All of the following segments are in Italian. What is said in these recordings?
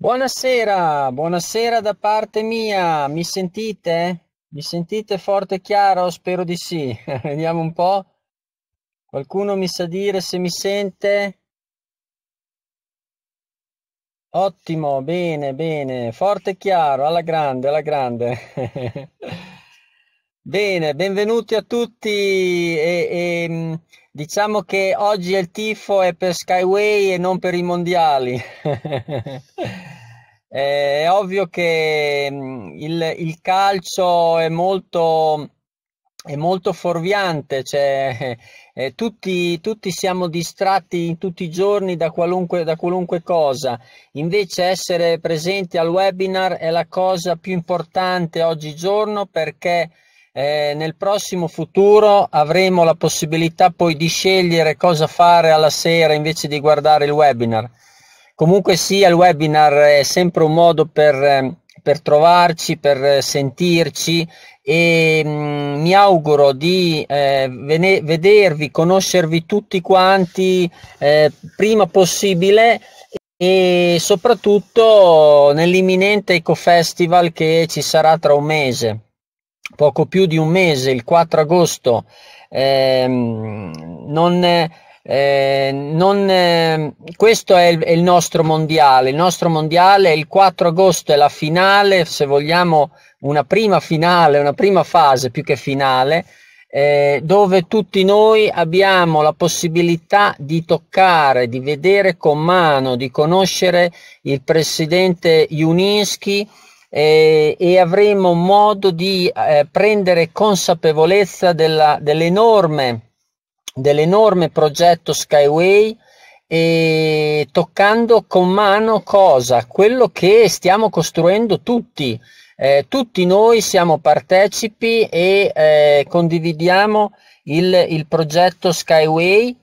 Buonasera, buonasera da parte mia, mi sentite? Mi sentite forte e chiaro? Spero di sì. Vediamo un po'. Qualcuno mi sa dire se mi sente? Ottimo, bene, bene, forte e chiaro, alla grande, alla grande. bene, benvenuti a tutti e, e mm, Diciamo che oggi il tifo è per Skyway e non per i mondiali. Eh, è ovvio che mm, il, il calcio è molto, è molto fuorviante, cioè, eh, tutti, tutti, siamo distratti in tutti i giorni da qualunque, da qualunque cosa, invece essere presenti al webinar è la cosa più importante oggigiorno perché eh, nel prossimo futuro avremo la possibilità poi di scegliere cosa fare alla sera invece di guardare il webinar. Comunque sia, il webinar è sempre un modo per, ehm, per trovarci, per sentirci e mh, mm, mi auguro di eh, vene- vedervi, conoscervi tutti quanti eh, prima possibile e soprattutto nell'imminente Eco Festival che ci sarà tra un mese poco più di un mese, il 4 agosto, ehm, non, eh, non, eh, questo è il, è il, nostro mondiale. Il nostro mondiale è il 4 agosto è la finale, se vogliamo una prima finale, una prima fase più che finale, eh, dove tutti noi abbiamo la possibilità di toccare, di vedere con mano, di conoscere il presidente Juninski eh, e avremo modo di eh, prendere consapevolezza della, dell'enorme, dell'enorme progetto Skyway e toccando con mano cosa? Quello che stiamo costruendo tutti. Eh, tutti noi siamo partecipi e eh, condividiamo il, il progetto Skyway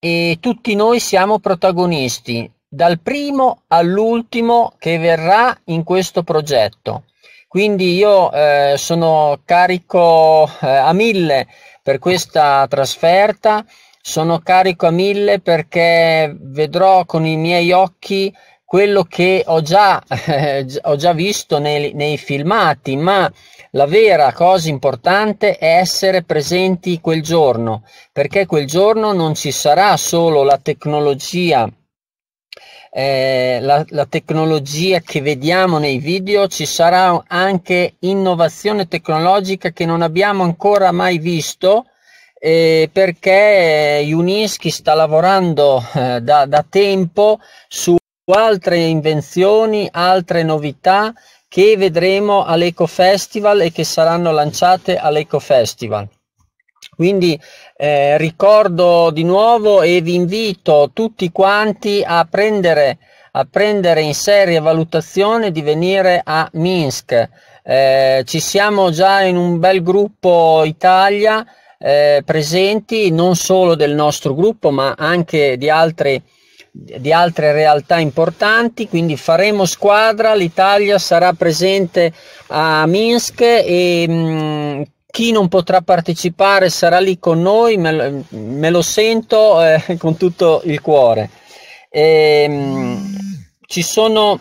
e tutti noi siamo protagonisti dal primo all'ultimo che verrà in questo progetto. Quindi io eh, sono carico eh, a mille per questa trasferta, sono carico a mille perché vedrò con i miei occhi quello che ho già, eh, ho già visto nei, nei filmati, ma la vera cosa importante è essere presenti quel giorno, perché quel giorno non ci sarà solo la tecnologia eh, la, la tecnologia che vediamo nei video, ci sarà anche innovazione tecnologica che non abbiamo ancora mai visto. Eh, perché eh, Unischi sta lavorando eh, da, da, tempo su altre invenzioni, altre novità che vedremo all'Eco Festival e che saranno lanciate all'Eco Festival. Quindi eh, ricordo di nuovo e vi invito tutti quanti a prendere, a prendere in seria valutazione di venire a Minsk. Eh, ci siamo già in un bel gruppo Italia eh, presenti, non solo del nostro gruppo ma anche di altri di altre realtà importanti, quindi faremo squadra, l'Italia sarà presente a Minsk e mh, mm, chi non potrà partecipare sarà lì con noi, me, me lo sento eh, con tutto il cuore. E, ehm, ci sono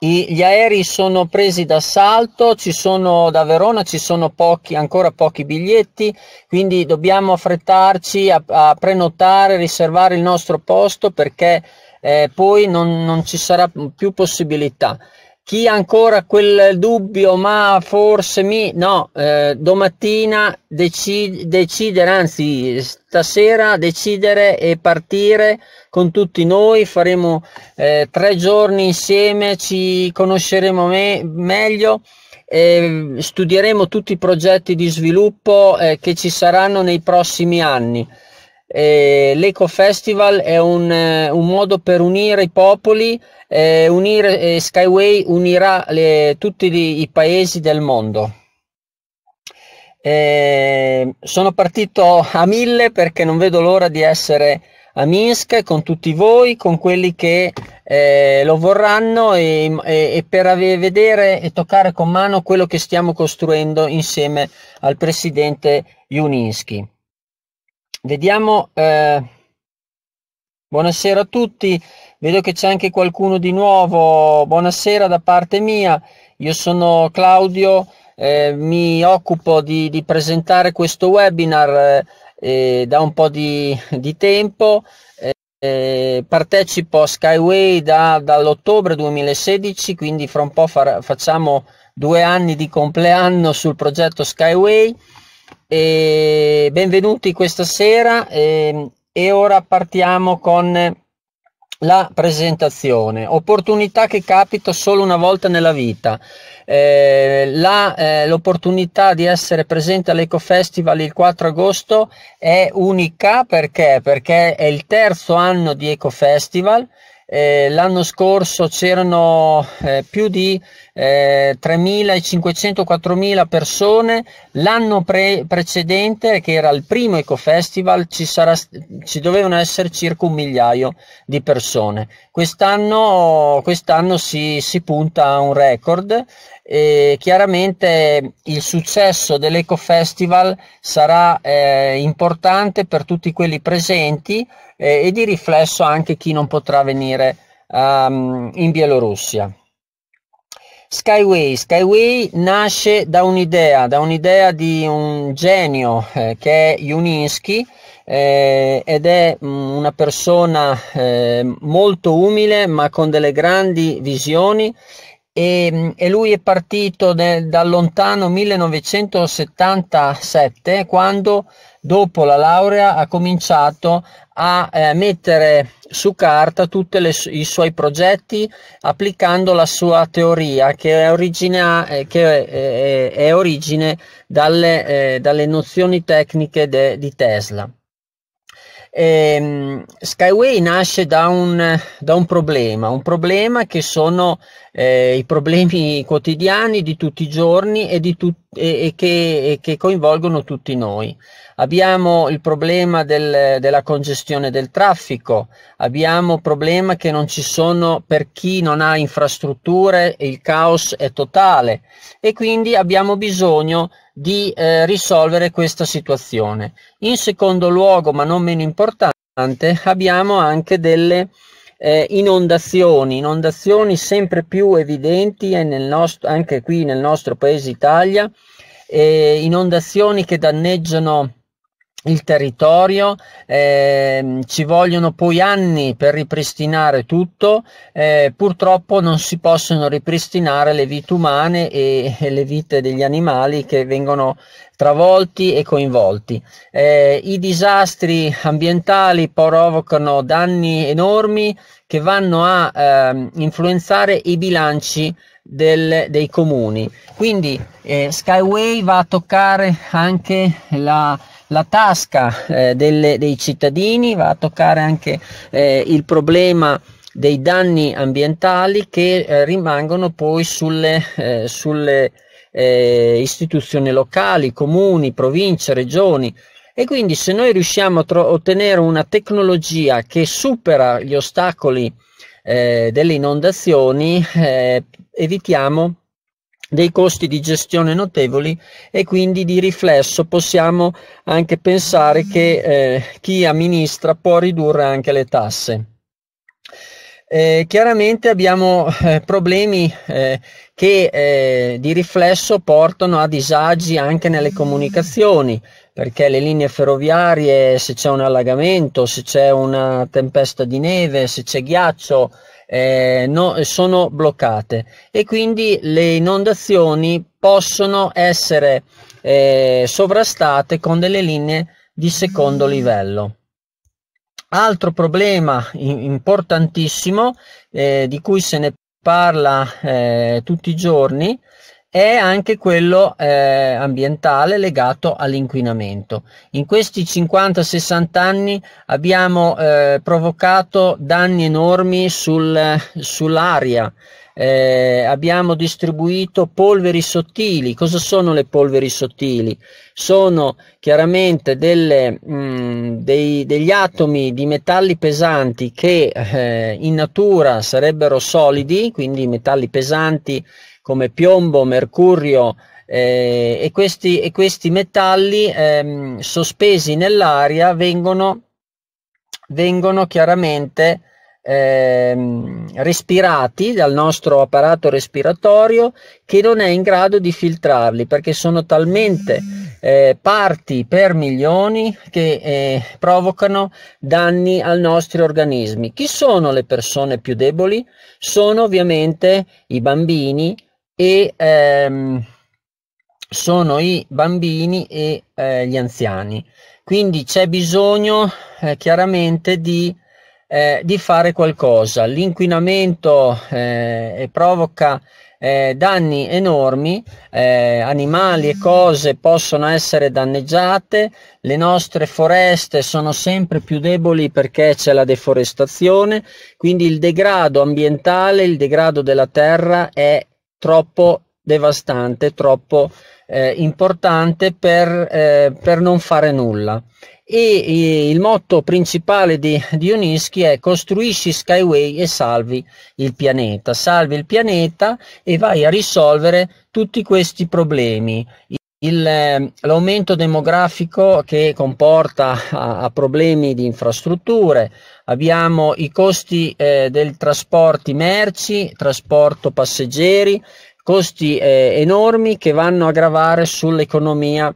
i, gli aerei sono presi d'assalto, ci sono da Verona, ci sono pochi, ancora pochi biglietti, quindi dobbiamo affrettarci a, a prenotare, riservare il nostro posto perché eh, poi non, non ci sarà più possibilità chi ha ancora quel dubbio, ma forse mi... No, eh, domattina deci... decidere, anzi stasera decidere e partire con tutti noi, faremo eh, tre giorni insieme, ci conosceremo me- meglio, eh, studieremo tutti i progetti di sviluppo eh, che ci saranno nei prossimi anni eh, l'Eco Festival è un, eh, un, modo per unire i popoli, eh, unire, eh, Skyway unirà le, tutti gli, i paesi del mondo. Eh, sono partito a mille perché non vedo l'ora di essere a Minsk con tutti voi, con quelli che eh, lo vorranno e, e, e per ave- vedere e toccare con mano quello che stiamo costruendo insieme al presidente Juninsky. Vediamo, eh, buonasera a tutti, vedo che c'è anche qualcuno di nuovo, buonasera da parte mia, io sono Claudio, eh, mi occupo di, di, presentare questo webinar eh, eh da un po' di, di tempo, eh, eh, partecipo a Skyway da, dall'ottobre 2016, quindi fra un po' far, facciamo due anni di compleanno sul progetto Skyway. E benvenuti questa sera e, ehm, e ora partiamo con la presentazione, opportunità che capita solo una volta nella vita, eh, la, eh, l'opportunità di essere presente all'Eco Festival il 4 agosto è unica perché? perché è il terzo anno di Eco Festival, eh, l'anno scorso c'erano eh, più di eh, 3.500-4.000 persone, l'anno pre- precedente, che era il primo Ecofestival, ci, sarà, ci dovevano essere circa un migliaio di persone. Quest'anno, quest'anno si, si punta a un record e chiaramente il successo dell'Ecofestival sarà eh, importante per tutti quelli presenti eh, e di riflesso anche chi non potrà venire um, in Bielorussia. Skyway. Skyway nasce da un'idea, da un'idea di un genio eh, che è Juninsky eh, ed è mh, mm, una persona eh, molto umile ma con delle grandi visioni e, mm, e lui è partito de, dal lontano 1977 quando dopo la laurea ha cominciato a eh, mettere su carta tutti i suoi progetti applicando la sua teoria che è, origina, eh, che è, eh, è, è origine dalle, eh, dalle, nozioni tecniche de, di Tesla. Eh, Skyway nasce da un, da un, problema, un problema che sono eh, i problemi quotidiani di tutti i giorni e, tut- e, e, che, e, che, coinvolgono tutti noi. Abbiamo il problema del, della congestione del traffico, abbiamo il problema che non ci sono per chi non ha infrastrutture, il caos è totale e quindi abbiamo bisogno di di eh, risolvere questa situazione. In secondo luogo, ma non meno importante, abbiamo anche delle eh, inondazioni, inondazioni sempre più evidenti nostro, anche qui nel nostro paese Italia, eh, inondazioni che danneggiano il territorio, eh, ci vogliono poi anni per ripristinare tutto, eh, purtroppo non si possono ripristinare le vite umane e, e, le vite degli animali che vengono travolti e coinvolti. Eh, I disastri ambientali provocano danni enormi che vanno a ehm, influenzare i bilanci del, dei comuni. Quindi eh, Skyway va a toccare anche la la tasca eh, delle, dei cittadini, va a toccare anche eh, il problema dei danni ambientali che eh, rimangono poi sulle, eh, sulle eh, istituzioni locali, comuni, province, regioni. E quindi se noi riusciamo a tro- ottenere una tecnologia che supera gli ostacoli eh, delle inondazioni, evitiamo dei costi di gestione notevoli e quindi di riflesso possiamo anche pensare che eh, chi amministra può ridurre anche le tasse. Eh, chiaramente abbiamo eh, problemi eh, che eh, di riflesso portano a disagi anche nelle comunicazioni, perché le linee ferroviarie, se c'è un allagamento, se c'è una tempesta di neve, se c'è ghiaccio, eh, no, sono bloccate e quindi le inondazioni possono essere eh, sovrastate con delle linee di secondo livello. Altro problema importantissimo eh, di cui se ne parla eh, tutti i giorni è anche quello eh, ambientale legato all'inquinamento. In questi 50-60 anni abbiamo eh, provocato danni enormi sul, sull'aria, eh, abbiamo distribuito polveri sottili. Cosa sono le polveri sottili? Sono chiaramente delle, mh, mm, dei, degli atomi di metalli pesanti che eh, in natura sarebbero solidi, quindi metalli pesanti come piombo, mercurio eh, e, questi, e, questi, metalli ehm, sospesi nell'aria vengono, vengono chiaramente ehm, respirati dal nostro apparato respiratorio che non è in grado di filtrarli perché sono talmente eh, parti per milioni che eh, provocano danni ai nostri organismi. Chi sono le persone più deboli? Sono ovviamente i bambini, e ehm, sono i bambini e eh, gli anziani. Quindi c'è bisogno eh, chiaramente di, eh, di, fare qualcosa. L'inquinamento eh, provoca eh, danni enormi, eh, animali e mm. cose possono essere danneggiate, le nostre foreste sono sempre più deboli perché c'è la deforestazione, quindi il degrado ambientale, il degrado della terra è troppo devastante, troppo eh, importante per, eh, per, non fare nulla. E, e il motto principale di Dionischi è costruisci Skyway e salvi il pianeta, salvi il pianeta e vai a risolvere tutti questi problemi. Il, ehm, l'aumento demografico che comporta a, a, problemi di infrastrutture, abbiamo i costi eh, del trasporto merci, trasporto passeggeri, costi eh, enormi che vanno a gravare sull'economia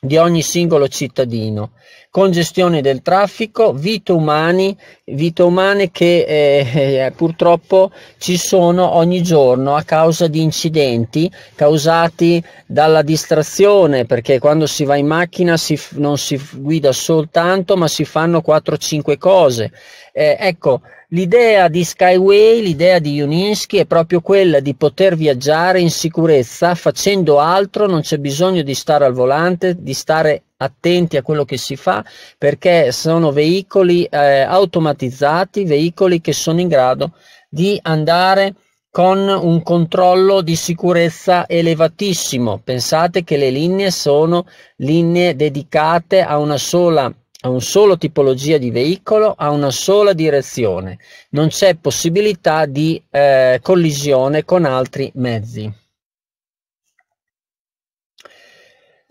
di ogni singolo cittadino congestione del traffico, vite, umani, vite umane che eh, eh, purtroppo ci sono ogni giorno a causa di incidenti causati dalla distrazione, perché quando si va in macchina si, non si guida soltanto, ma si fanno 4-5 cose. Eh, ecco, L'idea di Skyway, l'idea di Uninsky è proprio quella di poter viaggiare in sicurezza facendo altro, non c'è bisogno di stare al volante, di stare attenti a quello che si fa perché sono veicoli eh, automatizzati, veicoli che sono in grado di andare con un controllo di sicurezza elevatissimo. Pensate che le linee sono linee dedicate a una sola a un solo tipologia di veicolo, a una sola direzione. Non c'è possibilità di eh, collisione con altri mezzi.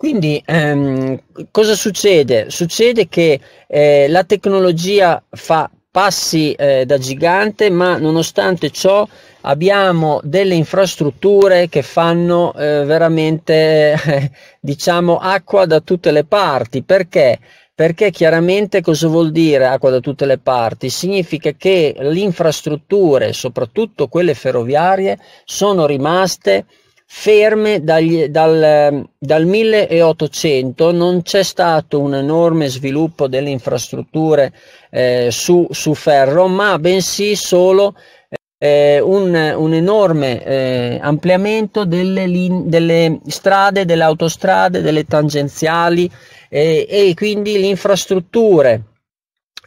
Quindi ehm, cosa succede? Succede che eh, la tecnologia fa passi eh, da gigante, ma nonostante ciò abbiamo delle infrastrutture che fanno eh, veramente eh, diciamo acqua da tutte le parti. Perché? Perché chiaramente cosa vuol dire acqua da tutte le parti? Significa che le infrastrutture, soprattutto quelle ferroviarie, sono rimaste ferme dagli, dal, dal 1800 non c'è stato un enorme sviluppo delle infrastrutture eh, su, su, ferro, ma bensì solo eh, un, un, enorme eh, ampliamento delle, lin- delle, strade, delle autostrade, delle tangenziali eh, e quindi le infrastrutture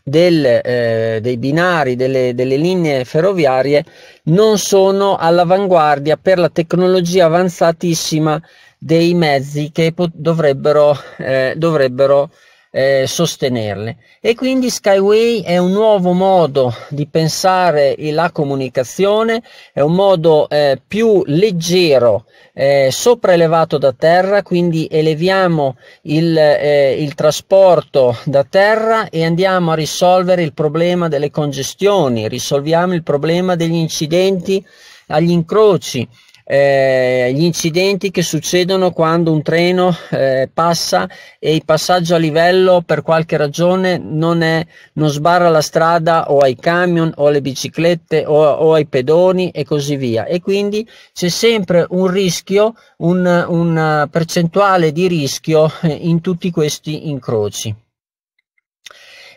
del, eh, dei binari, delle, delle linee ferroviarie non sono all'avanguardia per la tecnologia avanzatissima dei mezzi che pot- dovrebbero, eh, dovrebbero eh, sostenerle. E quindi Skyway è un nuovo modo di pensare la comunicazione, è un modo eh, più leggero, eh, sopraelevato da terra, quindi eleviamo il, eh, il trasporto da terra e andiamo a risolvere il problema delle congestioni, risolviamo il problema degli incidenti agli incroci, eh, gli incidenti che succedono quando un treno eh, passa e il passaggio a livello per qualche ragione non, è, non sbarra la strada o ai camion o alle biciclette o, o ai pedoni e così via. E quindi c'è sempre un rischio, un, un eh, percentuale di rischio eh, in tutti questi incroci.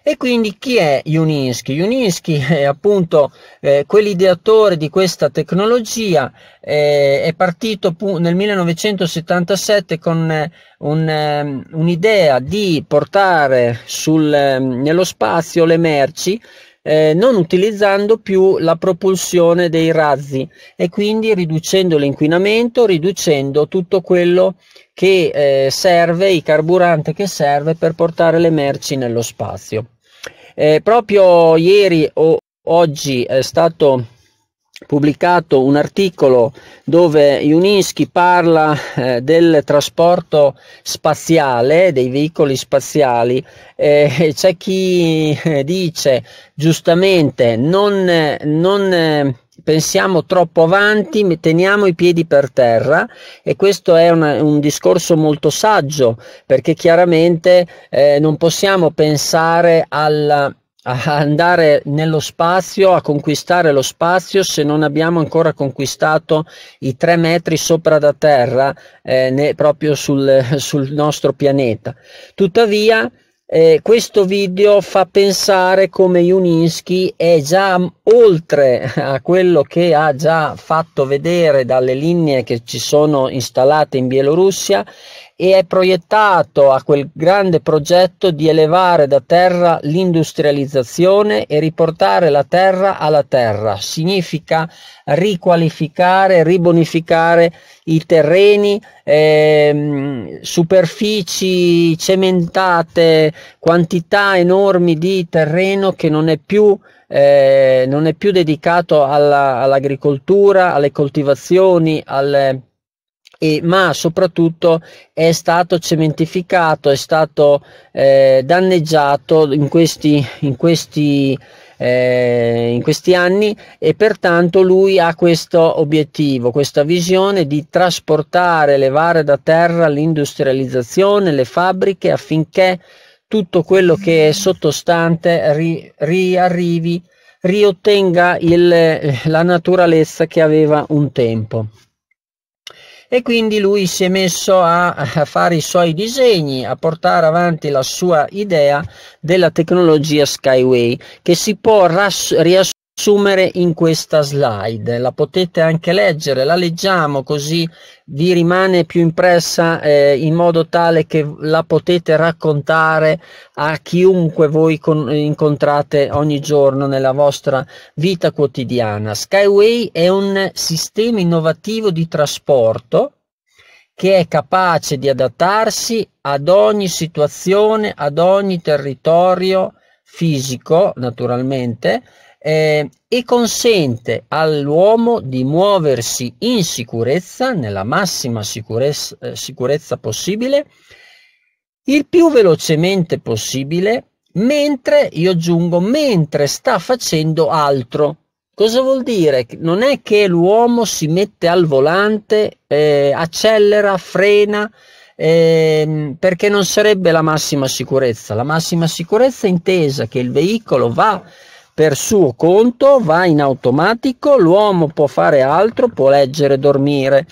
E quindi chi è Juninsky? Juninsky è appunto eh, quell'ideatore di questa tecnologia, eh, è partito nel 1977 con eh, un, um, un'idea di portare sul, um, nello spazio le merci eh, non utilizzando più la propulsione dei razzi e quindi riducendo l'inquinamento, riducendo tutto quello che eh, serve, il carburante che serve per portare le merci nello spazio. Eh, proprio ieri o oggi è stato pubblicato un articolo dove Juninski parla eh, del trasporto spaziale, dei veicoli spaziali, eh, c'è chi eh, dice giustamente non, non eh, pensiamo troppo avanti, teniamo i piedi per terra e questo è una, un discorso molto saggio perché chiaramente eh, non possiamo pensare alla andare nello spazio, a conquistare lo spazio se non abbiamo ancora conquistato i tre metri sopra da terra, eh, ne, proprio sul, sul nostro pianeta. Tuttavia, eh, questo video fa pensare come Juninsky è già oltre a quello che ha già fatto vedere dalle linee che ci sono installate in Bielorussia e è proiettato a quel grande progetto di elevare da terra l'industrializzazione e riportare la terra alla terra. Significa riqualificare, ribonificare i terreni, ehm, superfici cementate, quantità enormi di terreno che non è più eh, non è più dedicato alla, all'agricoltura, alle coltivazioni, alle, e, ma soprattutto è stato cementificato, è stato eh, danneggiato in questi, in, questi, eh, in questi, anni e pertanto lui ha questo obiettivo, questa visione di trasportare, levare da terra l'industrializzazione, le fabbriche affinché tutto quello che è sottostante ri, riarrivi, riottenga il, la naturalezza che aveva un tempo e quindi lui si è messo a, fare i suoi disegni, a portare avanti la sua idea della tecnologia Skyway che si può riassumere assumere in questa slide. La potete anche leggere, la leggiamo così vi rimane più impressa eh, in modo tale che la potete raccontare a chiunque voi con, incontrate ogni giorno nella vostra vita quotidiana. Skyway è un sistema innovativo di trasporto che è capace di adattarsi ad ogni situazione, ad ogni territorio fisico, naturalmente, eh, e consente all'uomo di muoversi in sicurezza, nella massima sicurezza, eh, sicurezza possibile, il più velocemente possibile, mentre, io aggiungo, mentre sta facendo altro. Cosa vuol dire? Non è che l'uomo si mette al volante, eh, accelera, frena, eh, perché non sarebbe la massima sicurezza. La massima sicurezza è intesa che il veicolo va per suo conto, va in automatico, l'uomo può fare altro, può leggere, dormire,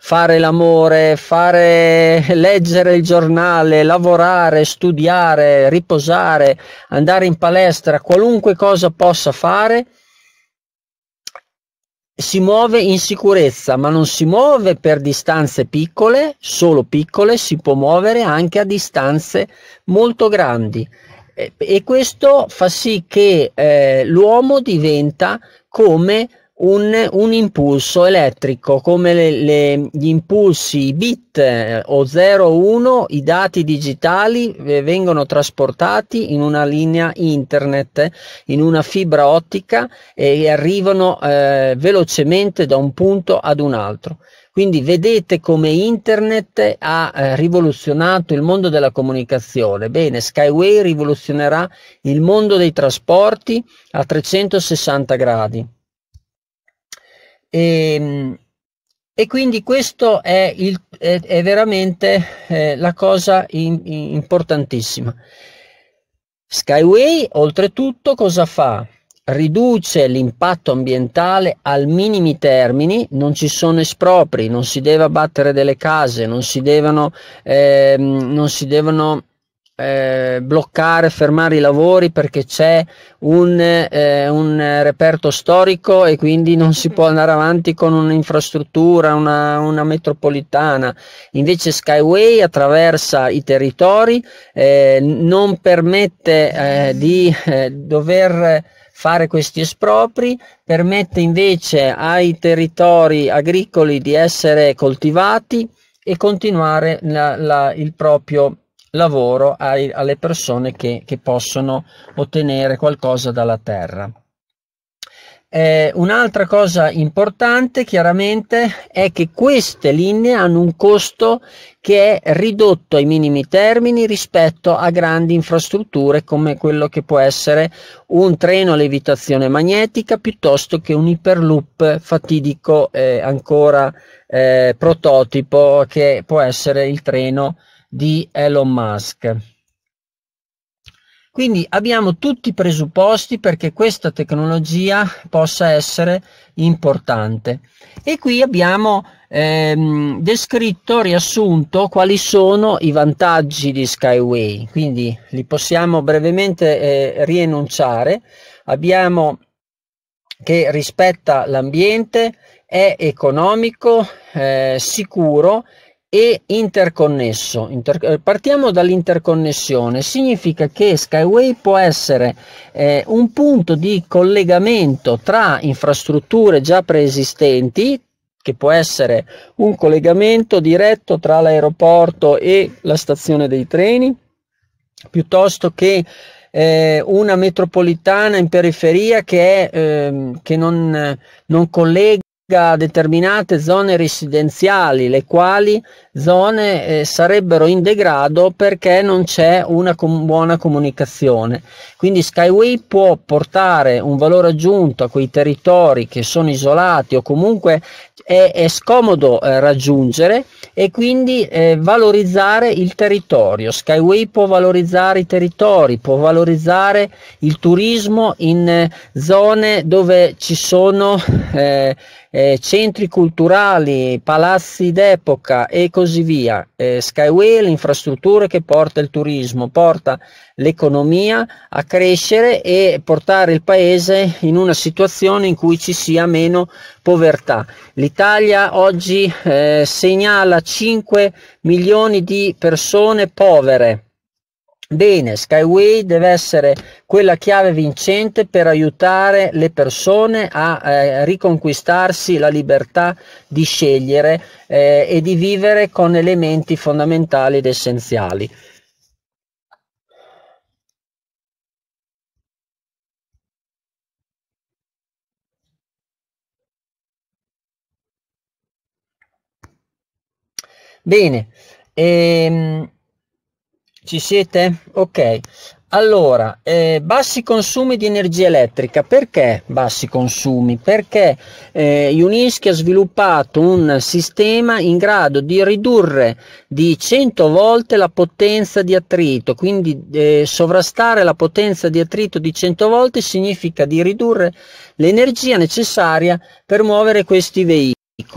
fare l'amore, fare leggere il giornale, lavorare, studiare, riposare, andare in palestra, qualunque cosa possa fare, si muove in sicurezza, ma non si muove per distanze piccole, solo piccole, si può muovere anche a distanze molto grandi. Eh, e questo fa sì che eh, l'uomo diventa come un, un, impulso elettrico, come le, le, gli impulsi, i bit eh, o 0, 1, i dati digitali eh, vengono trasportati in una linea internet, in una fibra ottica e arrivano eh, velocemente da un punto ad un altro. Quindi vedete come internet ha eh, rivoluzionato il mondo della comunicazione. Bene, Skyway rivoluzionerà il mondo dei trasporti a 360 gradi. E, ehm, e quindi questo è, il, è, è veramente eh, la cosa in, in importantissima. Skyway oltretutto cosa fa? riduce l'impatto ambientale al minimi termini, non ci sono espropri, non si deve abbattere delle case, non si devono, eh, non si devono eh, bloccare, fermare i lavori perché c'è un, eh, un, reperto storico e quindi non si può andare avanti con un'infrastruttura, una, una metropolitana. Invece Skyway attraversa i territori, eh, non permette eh, di eh, dover fare questi espropri, permette invece ai territori agricoli di essere coltivati e continuare la, la, il proprio lavoro ai, alle persone che, che, possono ottenere qualcosa dalla terra. Eh, un'altra cosa importante chiaramente è che queste linee hanno un costo che è ridotto ai minimi termini rispetto a grandi infrastrutture come quello che può essere un treno a levitazione magnetica piuttosto che un hyperloop fatidico eh, ancora eh, prototipo che può essere il treno di Elon Musk. Quindi abbiamo tutti i presupposti perché questa tecnologia possa essere importante. E qui abbiamo ehm, descritto, riassunto, quali sono i vantaggi di Skyway. Quindi li possiamo brevemente eh, rienunciare. Abbiamo che rispetta l'ambiente, è economico, eh, sicuro e interconnesso. Inter- eh, partiamo dall'interconnessione, significa che Skyway può essere eh, un punto di collegamento tra infrastrutture già preesistenti che può essere un collegamento diretto tra l'aeroporto e la stazione dei treni, piuttosto che eh, una metropolitana in periferia che, è, eh, che non, non collega determinate zone residenziali, le quali zone eh, sarebbero in degrado perché non c'è una com- buona comunicazione. Quindi Skyway può portare un valore aggiunto a quei territori che sono isolati o comunque è, è scomodo eh, raggiungere e quindi eh, valorizzare il territorio. Skyway può valorizzare i territori, può valorizzare il turismo in eh, zone dove ci sono eh, eh, centri culturali, palazzi d'epoca e così così via. Eh, Skyway è l'infrastruttura che porta il turismo, porta l'economia a crescere e portare il paese in una situazione in cui ci sia meno povertà. L'Italia oggi eh, segnala 5 milioni di persone povere Bene, Skyway deve essere quella chiave vincente per aiutare le persone a eh, riconquistarsi la libertà di scegliere eh, e di vivere con elementi fondamentali ed essenziali. Bene, ehm... Ci siete? Ok. Allora, eh, bassi consumi di energia elettrica, perché bassi consumi? Perché eh, Unischi ha sviluppato un sistema in grado di ridurre di 100 volte la potenza di attrito, quindi eh, sovrastare la potenza di attrito di 100 volte significa di ridurre l'energia necessaria per muovere questi veicoli.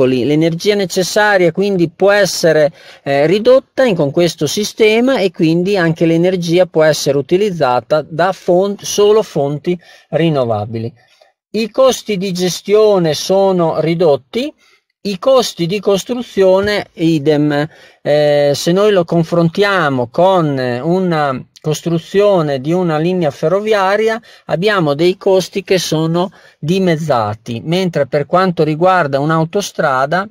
L'energia necessaria quindi può essere eh, ridotta con questo sistema e quindi anche l'energia può essere utilizzata da fonti, solo fonti rinnovabili. I costi di gestione sono ridotti, i costi di costruzione idem, eh, se noi lo confrontiamo con eh, una costruzione di una linea ferroviaria abbiamo dei costi che sono dimezzati, mentre per quanto riguarda un'autostrada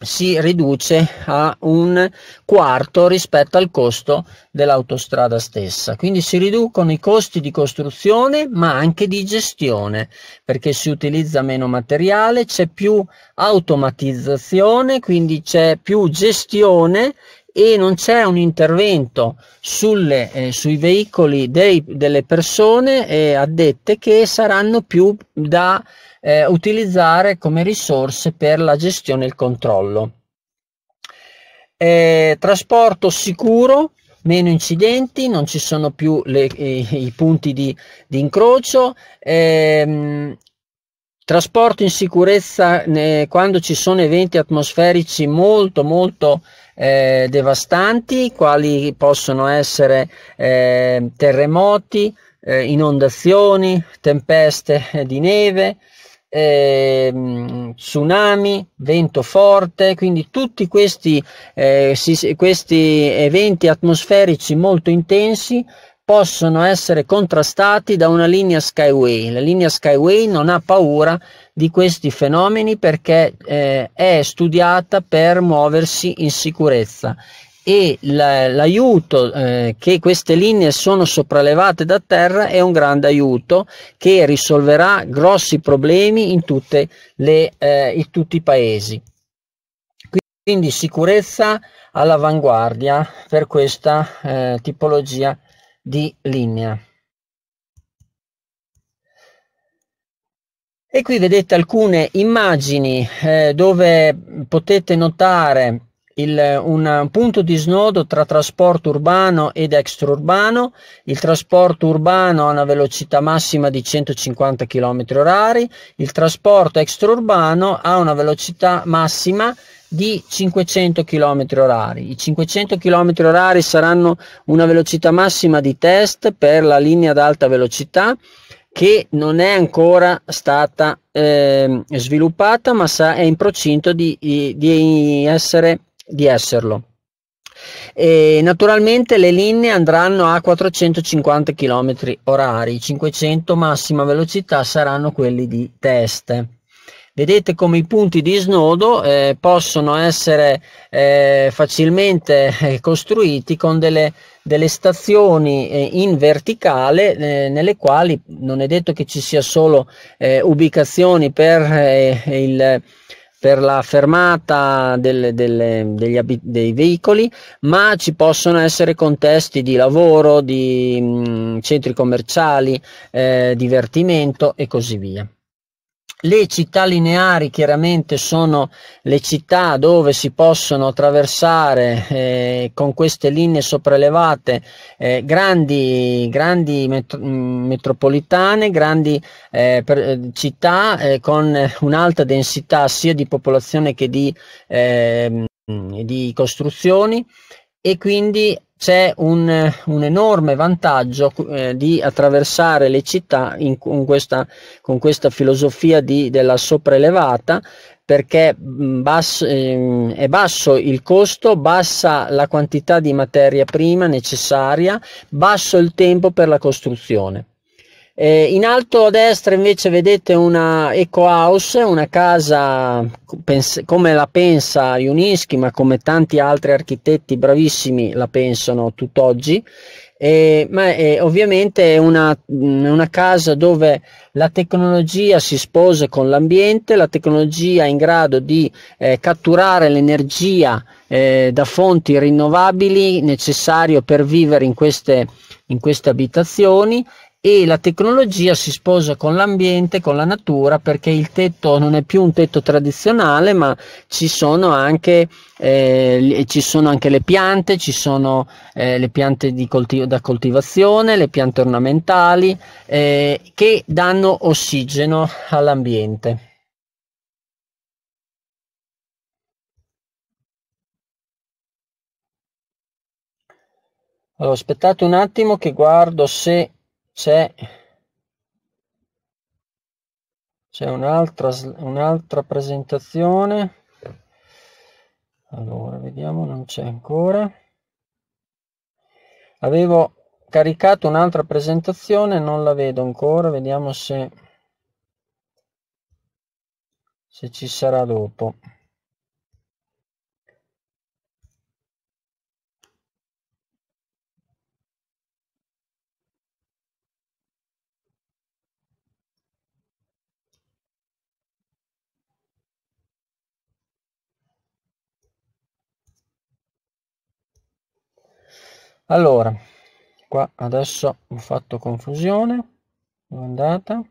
si riduce a un quarto rispetto al costo dell'autostrada stessa. Quindi si riducono i costi di costruzione ma anche di gestione perché si utilizza meno materiale, c'è più automatizzazione, quindi c'è più gestione e non c'è un intervento sulle, eh, sui veicoli dei, delle persone eh, addette che saranno più da eh, utilizzare come risorse per la gestione e il controllo. Eh, trasporto sicuro, meno incidenti, non ci sono più le, i, i, punti di, di incrocio. Ehm, trasporto in sicurezza eh, quando ci sono eventi atmosferici molto molto eh, devastanti, quali possono essere eh, terremoti, eh, inondazioni, tempeste eh, di neve, eh, tsunami, vento forte, quindi tutti questi, eh, si, questi eventi atmosferici molto intensi possono essere contrastati da una linea Skyway. La linea Skyway non ha paura di questi fenomeni perché eh, è studiata per muoversi in sicurezza e l'aiuto eh, che queste linee sono sopraelevate da terra è un grande aiuto che risolverà grossi problemi in, le, eh, in tutti i paesi. Quindi sicurezza all'avanguardia per questa eh, tipologia di linea. E qui vedete alcune immagini eh, dove potete notare il, un punto di snodo tra trasporto urbano ed extraurbano. Il trasporto urbano ha una velocità massima di 150 km h il trasporto extraurbano ha una velocità massima di 500 km h I 500 km h saranno una velocità massima di test per la linea ad alta velocità che non è ancora stata eh, sviluppata ma sa, è in procinto di, di, di essere di esserlo. E naturalmente le linee andranno a 450 km orari, 500 massima velocità saranno quelli di test. Vedete come i punti di snodo eh, possono essere eh, facilmente eh, costruiti con delle, delle stazioni eh, in verticale eh, nelle quali non è detto che ci sia solo ubicazioni per il per la fermata delle, delle, degli, dei veicoli, ma ci possono essere contesti di lavoro, di mh, mm, centri commerciali, eh, divertimento e così via. Le città lineari chiaramente sono le città dove si possono attraversare eh, con queste linee sopraelevate eh, grandi, grandi metro, mm, metropolitane, grandi eh, per, eh, città eh, con un'alta densità sia di popolazione che di, ehm, di costruzioni e quindi c'è un, un enorme vantaggio eh, di attraversare le città in, in questa, con questa filosofia di, della sopraelevata perché mm, basso, ehm, è basso il costo, bassa la quantità di materia prima necessaria, basso il tempo per la costruzione. Eh, in alto a destra invece vedete una Eco House, una casa come la pensa Iunischi, ma come tanti altri architetti bravissimi la pensano tutt'oggi. Eh, ma è ovviamente è una, una, casa dove la tecnologia si sposa con l'ambiente, la tecnologia è in grado di eh, catturare l'energia eh, da fonti rinnovabili necessario per vivere in queste, in queste abitazioni e la tecnologia si sposa con l'ambiente, con la natura, perché il tetto non è più un tetto tradizionale, ma ci sono anche, eh, ci sono anche le piante, ci sono eh, le piante coltiv- da coltivazione, le piante ornamentali, eh, che danno ossigeno all'ambiente. Allora, aspettate un attimo che guardo se c'è, c'è un'altra, un'altra presentazione. Allora, vediamo, non c'è ancora. Avevo caricato un'altra presentazione, non la vedo ancora, vediamo se, se ci sarà dopo. Allora, qua adesso ho fatto confusione. Dove è andata?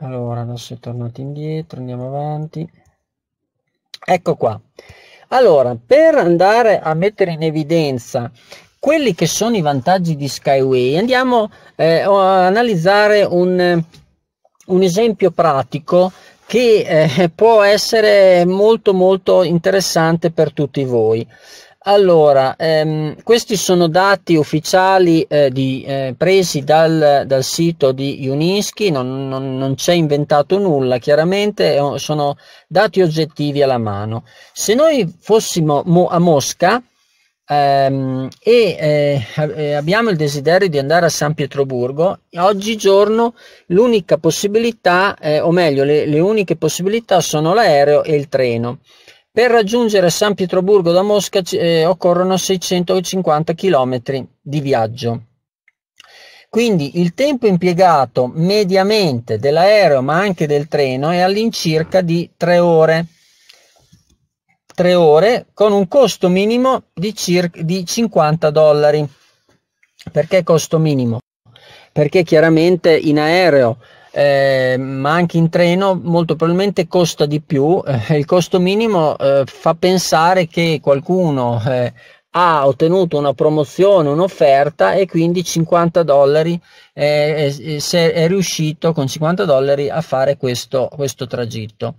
Allora, adesso è tornato indietro, andiamo avanti. Ecco qua. Allora, per andare a mettere in evidenza quelli che sono i vantaggi di Skyway. Andiamo eh, a analizzare un, un, esempio pratico che eh, può essere molto molto interessante per tutti voi. Allora, ehm, questi sono dati ufficiali eh, di, eh, presi dal, dal, sito di Unischi, non, non, non c'è inventato nulla, chiaramente eh, sono dati oggettivi alla mano. Se noi fossimo mo a Mosca, Ehm, e eh, eh, abbiamo il desiderio di andare a San Pietroburgo, oggigiorno l'unica possibilità, eh, o meglio, le, le, uniche possibilità sono l'aereo e il treno. Per raggiungere San Pietroburgo da Mosca eh, occorrono 650 km di viaggio. Quindi il tempo impiegato mediamente dell'aereo ma anche del treno è all'incirca di 3 ore tre ore con un costo minimo di, circa, di 50 dollari. Perché costo minimo? Perché chiaramente in aereo eh, ma anche in treno molto probabilmente costa di più. Eh, il costo minimo eh, fa pensare che qualcuno eh, ha ottenuto una promozione, un'offerta e quindi 50 dollari eh, eh, se è riuscito con 50 dollari a fare questo, questo tragitto.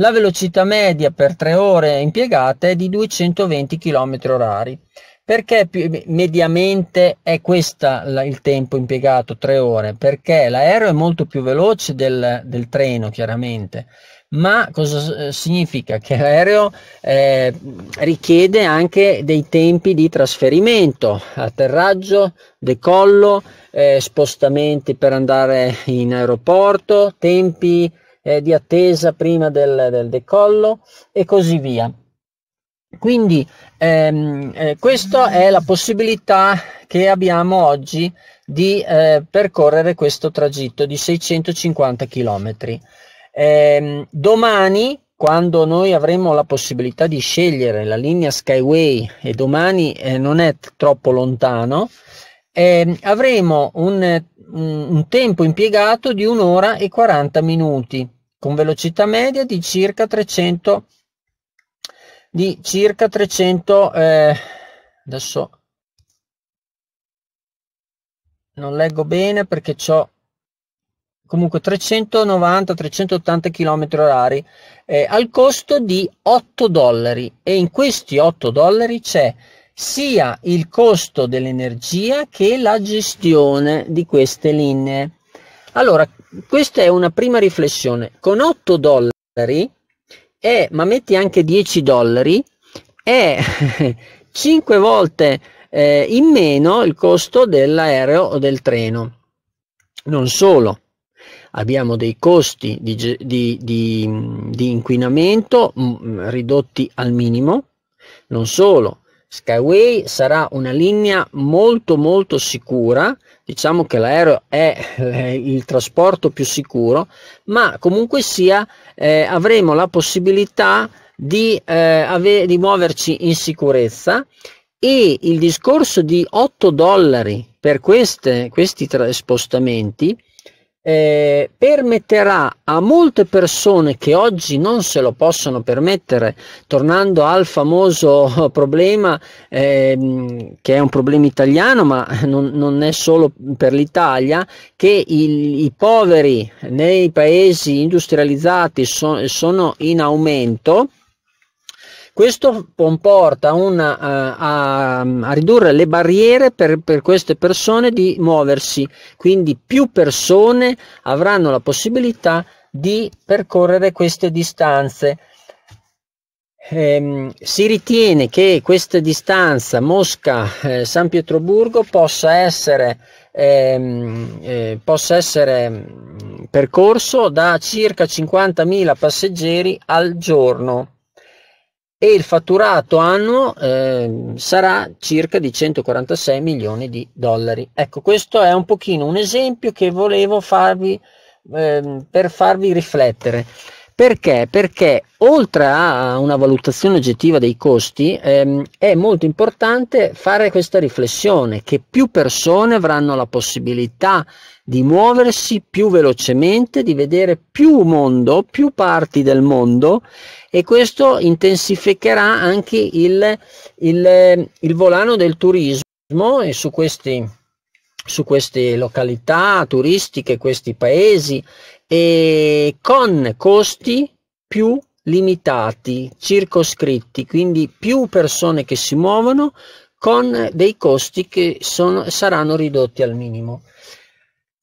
La velocità media per tre ore impiegata è di 220 km/h. Perché mediamente è questo il tempo impiegato, tre ore? Perché l'aereo è molto più veloce del, del treno, chiaramente, ma cosa eh, significa? Che l'aereo eh, richiede anche dei tempi di trasferimento, atterraggio, decollo, eh, spostamenti per andare in aeroporto, tempi eh, di attesa prima del, del decollo e così via. Quindi ehm, eh, questa è la possibilità che abbiamo oggi di eh, percorrere questo tragitto di 650 km. Eh, domani, quando noi avremo la possibilità di scegliere la linea Skyway, e domani eh, non è t- troppo lontano, ehm, avremo un, un tempo impiegato di un'ora e 40 minuti, con velocità media di circa 300, di circa 300 eh, adesso non leggo bene perché ho comunque 390-380 km orari eh, al costo di 8 dollari e in questi 8 dollari c'è sia il costo dell'energia che la gestione di queste linee. Allora, questa è una prima riflessione. Con 8 dollari, e, eh, ma metti anche 10 dollari, è 5 volte eh, in meno il costo dell'aereo o del treno. Non solo, abbiamo dei costi di, di, di, di inquinamento mm, ridotti al minimo, non solo, Skyway sarà una linea molto molto sicura, diciamo che l'aereo è eh, il trasporto più sicuro, ma comunque sia eh, avremo la possibilità di, eh, di muoverci in sicurezza e il discorso di 8 dollari per queste, questi spostamenti eh, permetterà a molte persone che oggi non se lo possono permettere, tornando al famoso problema eh, che è un problema italiano ma non, non è solo per l'Italia, che il, i poveri nei paesi industrializzati so, sono in aumento questo comporta una, eh, a, a, ridurre le barriere per, per queste persone di muoversi, quindi più persone avranno la possibilità di percorrere queste distanze. Eh, si ritiene che questa distanza Mosca-San eh, Pietroburgo possa essere, ehm, eh, possa essere percorso da circa 50.000 passeggeri al giorno e il fatturato annuo eh, sarà circa di 146 milioni di dollari. Ecco, questo è un pochino un esempio che volevo farvi eh, per farvi riflettere. Perché? Perché oltre a una valutazione oggettiva dei costi ehm, è molto importante fare questa riflessione che più persone avranno la possibilità di muoversi più velocemente, di vedere più mondo, più parti del mondo e questo intensificherà anche il, il, il volano del turismo e su questi su queste località turistiche, questi paesi e con costi più limitati, circoscritti, quindi più persone che si muovono con dei costi che sono, saranno ridotti al minimo.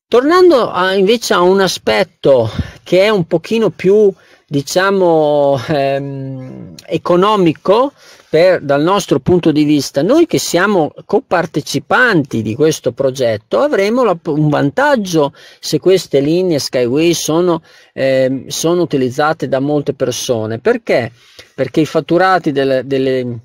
Tornando a, invece a un aspetto che è un pochino più diciamo ehm, economico per, dal nostro punto di vista, noi che siamo copartecipanti di questo progetto avremo la, un vantaggio se queste linee Skyway sono, ehm, sono utilizzate da molte persone. Perché? Perché i fatturati delle, delle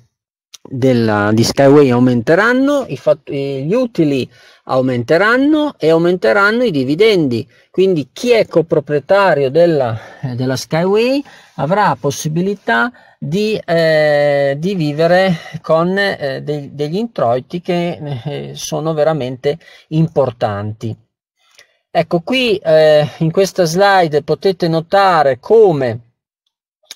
della, di Skyway aumenteranno, i eh, gli utili aumenteranno e aumenteranno i dividendi. Quindi chi è coproprietario della, eh, della Skyway avrà possibilità di, eh, di vivere con eh, de degli introiti che eh, sono veramente importanti. Ecco qui eh, in questa slide potete notare come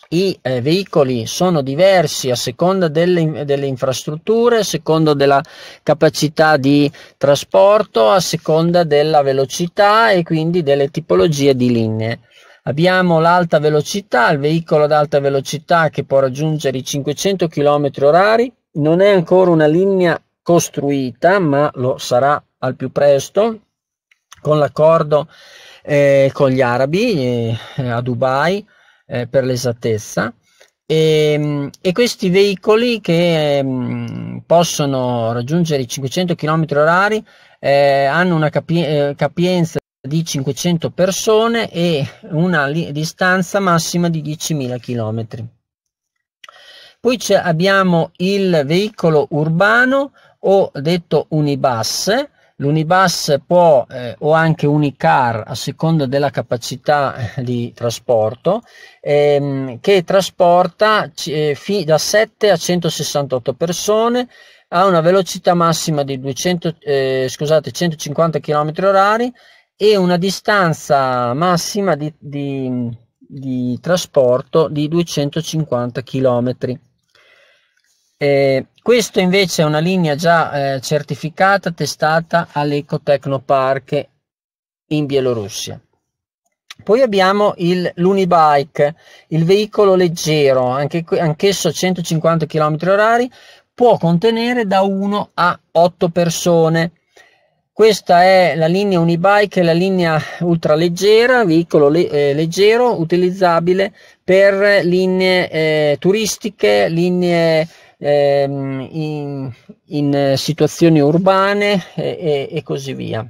i eh, veicoli sono diversi a seconda delle, delle, infrastrutture, a seconda della capacità di trasporto, a seconda della velocità e quindi delle tipologie di linee. Abbiamo l'alta velocità, il veicolo ad alta velocità che può raggiungere i 500 km h non è ancora una linea costruita, ma lo sarà al più presto con l'accordo eh, con gli arabi eh, a Dubai eh, per l'esattezza. E, ehm, e, questi veicoli che eh, possono raggiungere i 500 km orari eh, hanno una capi- eh, capienza di 500 persone e una li- distanza massima di 10.000 km. Poi abbiamo il veicolo urbano o detto unibus L'Unibus può eh, o anche Unicar a seconda della capacità eh, di trasporto ehm, che trasporta eh, fi- da 7 a 168 persone ha una velocità massima di 200, eh, scusate, 150 km h e una distanza massima di, di, di trasporto di 250 km. Eh, questo invece è una linea già eh, certificata, testata all'Ecotecnopark in Bielorussia. Poi abbiamo il, l'Unibike, il veicolo leggero, anche, anch'esso 150 km/h, può contenere da 1 a 8 persone. Questa è la linea Unibike, la linea ultraleggera, veicolo le, eh, leggero utilizzabile per linee eh, turistiche, linee ehm, in, in, eh, situazioni urbane e, e, e così via.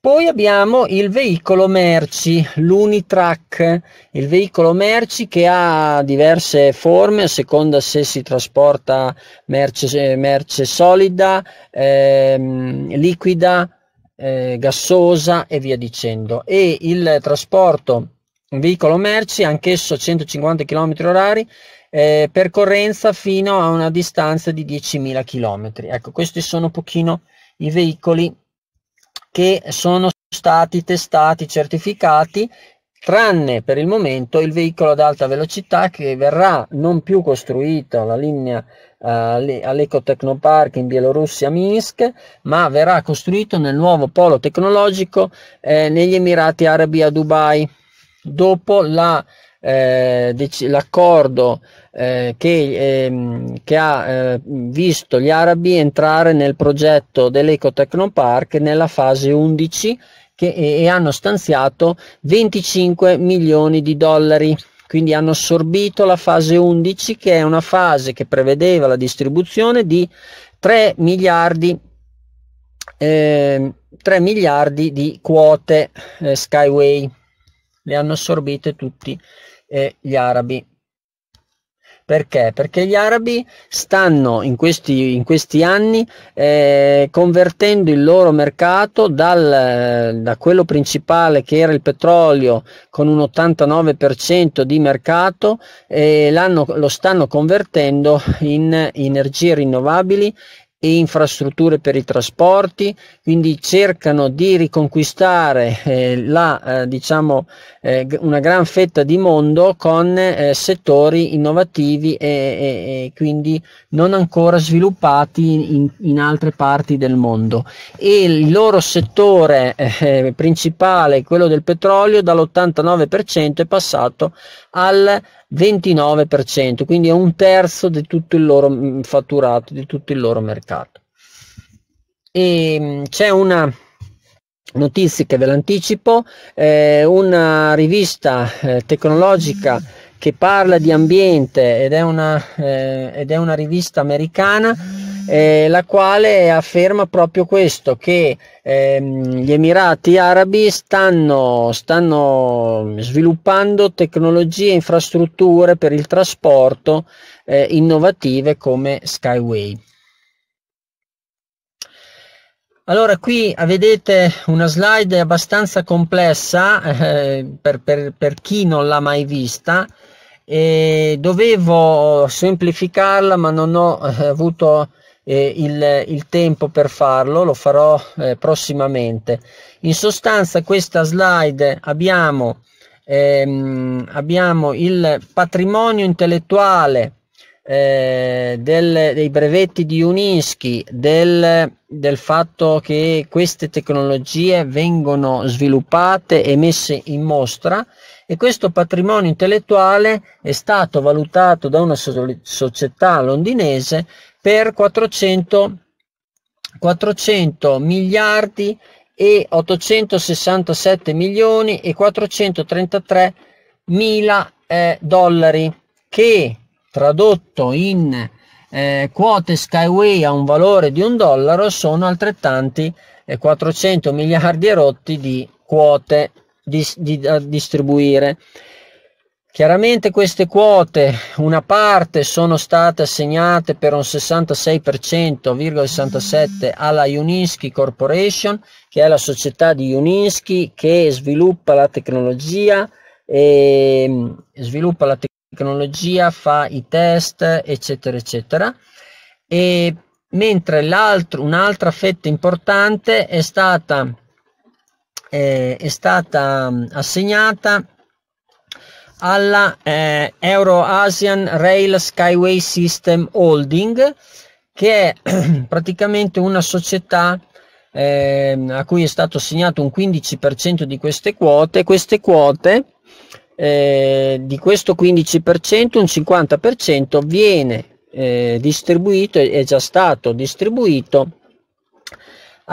Poi abbiamo il veicolo merci, l'Unitrack, il veicolo merci che ha diverse forme a seconda se si trasporta merce, merce solida, ehm, liquida eh, gassosa e via dicendo. E il trasporto veicolo merci, anch'esso 150 km orari, eh, percorrenza fino a una distanza di 10.000 km. Ecco, questi sono un pochino i veicoli che sono stati testati, certificati tranne per il momento il veicolo ad alta velocità che verrà non più costruito alla linea uh, all'Ecotecnopark in Bielorussia Minsk, ma verrà costruito nel nuovo polo tecnologico eh, negli Emirati Arabi a Dubai dopo la, eh, dec- l'accordo eh, che, ehm, che, ha eh, visto gli arabi entrare nel progetto dell'Ecotecnopark nella fase 11 che, e, hanno stanziato 25 milioni di dollari quindi hanno assorbito la fase 11 che è una fase che prevedeva la distribuzione di 3 miliardi, eh, 3 miliardi di quote eh, Skyway, le hanno assorbite tutti eh, gli arabi. Perché? Perché gli arabi stanno in questi, in questi anni eh, convertendo il loro mercato dal, eh, da quello principale che era il petrolio con un 89% di mercato e lo stanno convertendo in energie rinnovabili e infrastrutture per i trasporti, quindi cercano di riconquistare eh, la, eh, diciamo, eh, una gran fetta di mondo con eh, settori innovativi e, e, e, quindi non ancora sviluppati in, in, altre parti del mondo. E il loro settore eh, principale, quello del petrolio, dall'89% è passato al 29%, quindi è un terzo di tutto il loro mm, fatturato, di tutto il loro mercato. E ehm, c'è una notizia che ve l'anticipo, eh, una rivista eh, tecnologica che parla di ambiente ed è una, eh, ed è una rivista americana eh, la quale afferma proprio questo, che ehm, gli Emirati Arabi stanno, stanno, sviluppando tecnologie e infrastrutture per il trasporto eh, innovative come Skyway. Allora qui eh, vedete una slide abbastanza complessa eh, per, per, per, chi non l'ha mai vista e dovevo semplificarla ma non ho eh, avuto eh, il, il, tempo per farlo, lo farò eh, prossimamente. In sostanza questa slide abbiamo, ehm, abbiamo il patrimonio intellettuale eh, del, dei brevetti di Unischi, del, del, fatto che queste tecnologie vengono sviluppate e messe in mostra e questo patrimonio intellettuale è stato valutato da una so società londinese per 400, 400 miliardi e 867 milioni e 433 mila eh, dollari che tradotto in eh, quote Skyway a un valore di un dollaro sono altrettanti eh, 400 miliardi erotti di quote di, di, da distribuire. Chiaramente queste quote, una parte sono state assegnate per un 66,67% alla Uninsky Corporation, che è la società di Uninsky che sviluppa la tecnologia, e, mm, sviluppa la tecnologia fa i test, eccetera, eccetera. E, mentre un'altra fetta importante è stata, eh, è stata mm, assegnata alla eh, Euro Asian Rail Skyway System Holding, che è praticamente una società eh, a cui è stato assegnato un 15% di queste quote. Queste quote eh, di questo 15%, un 50% viene eh, distribuito, è già stato distribuito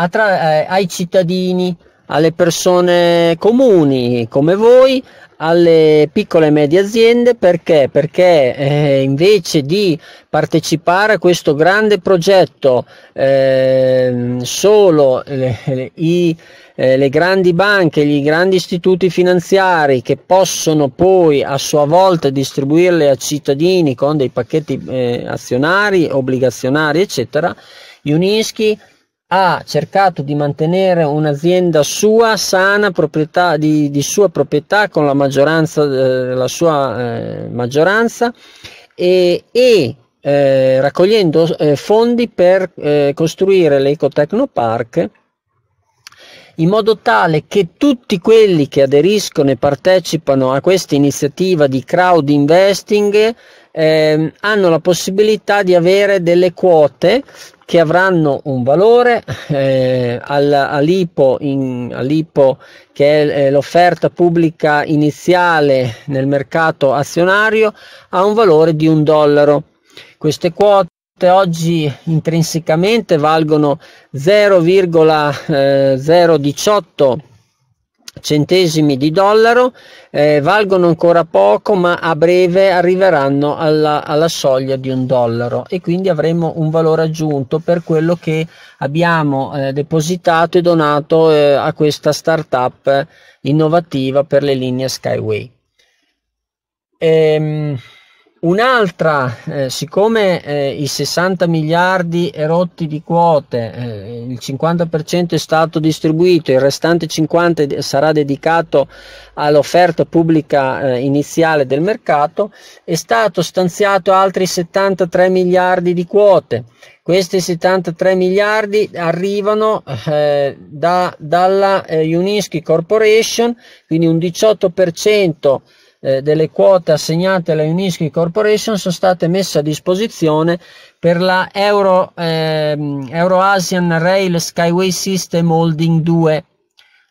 tra, eh, ai cittadini alle persone comuni come voi, alle piccole e medie aziende perché? Perché eh, invece di partecipare a questo grande progetto ehm, eh, solo le, le, i, eh, le grandi banche, gli grandi istituti finanziari che possono poi a sua volta distribuirle a cittadini con dei pacchetti eh, azionari, obbligazionari eccetera, Unischi ha cercato di mantenere un'azienda sua, sana, proprietà, di, di sua proprietà con la, maggioranza, eh, la sua eh, maggioranza e, e eh, raccogliendo eh, fondi per eh, costruire l'Ecotecnopark in modo tale che tutti quelli che aderiscono e partecipano a questa iniziativa di crowd investing eh, hanno la possibilità di avere delle quote che avranno un valore eh, al, all'IPO, in, all'IPO, che è l'offerta pubblica iniziale nel mercato azionario a un valore di un dollaro. Queste quote oggi intrinsecamente valgono 0,018 centesimi di dollaro eh, valgono ancora poco ma a breve arriveranno alla, alla soglia di un dollaro e quindi avremo un valore aggiunto per quello che abbiamo eh, depositato e donato eh, a questa startup innovativa per le linee Skyway. Ehm, Un'altra, eh, siccome eh, i 60 miliardi erotti di quote, eh, il 50% è stato distribuito, il restante 50% sarà dedicato all'offerta pubblica eh, iniziale del mercato, è stato stanziato altri 73 miliardi di quote. Questi 73 miliardi arrivano eh, da, dalla eh, Unisky Corporation, quindi un 18% eh, delle quote assegnate alla Unisky Corporation sono state messe a disposizione per la Euro, ehm, Euroasian Rail Skyway System Holding 2.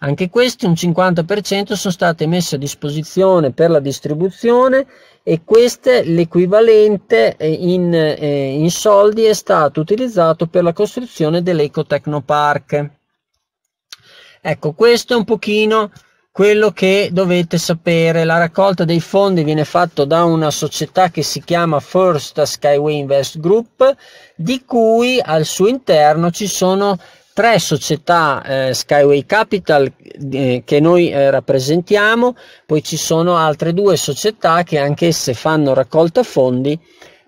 Anche questi un 50% sono state messe a disposizione per la distribuzione e queste l'equivalente eh, in, eh, in soldi è stato utilizzato per la costruzione dell'Ecotecnopark. Ecco, questo è un pochino quello che dovete sapere, la raccolta dei fondi viene fatta da una società che si chiama First Skyway Invest Group, di cui al suo interno ci sono tre società eh, Skyway Capital eh, che noi eh, rappresentiamo, poi ci sono altre due società che anch'esse fanno raccolta fondi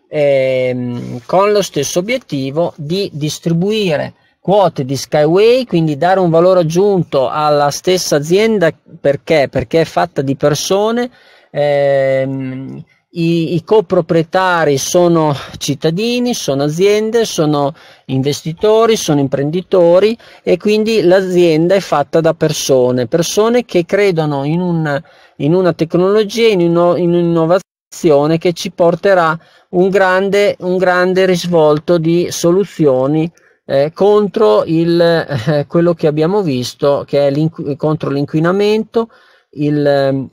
ehm, con lo stesso obiettivo di distribuire quote di Skyway, quindi dare un valore aggiunto alla stessa azienda perché? Perché è fatta di persone. Ehm, i, i, coproprietari sono cittadini, sono aziende, sono investitori, sono imprenditori e quindi l'azienda è fatta da persone, persone che credono in una, in una tecnologia, in, uno, in un'innovazione che ci porterà un grande, un grande risvolto di soluzioni eh, contro il, eh, quello che abbiamo visto, che è l'inqu- contro l'inquinamento, il, ehm,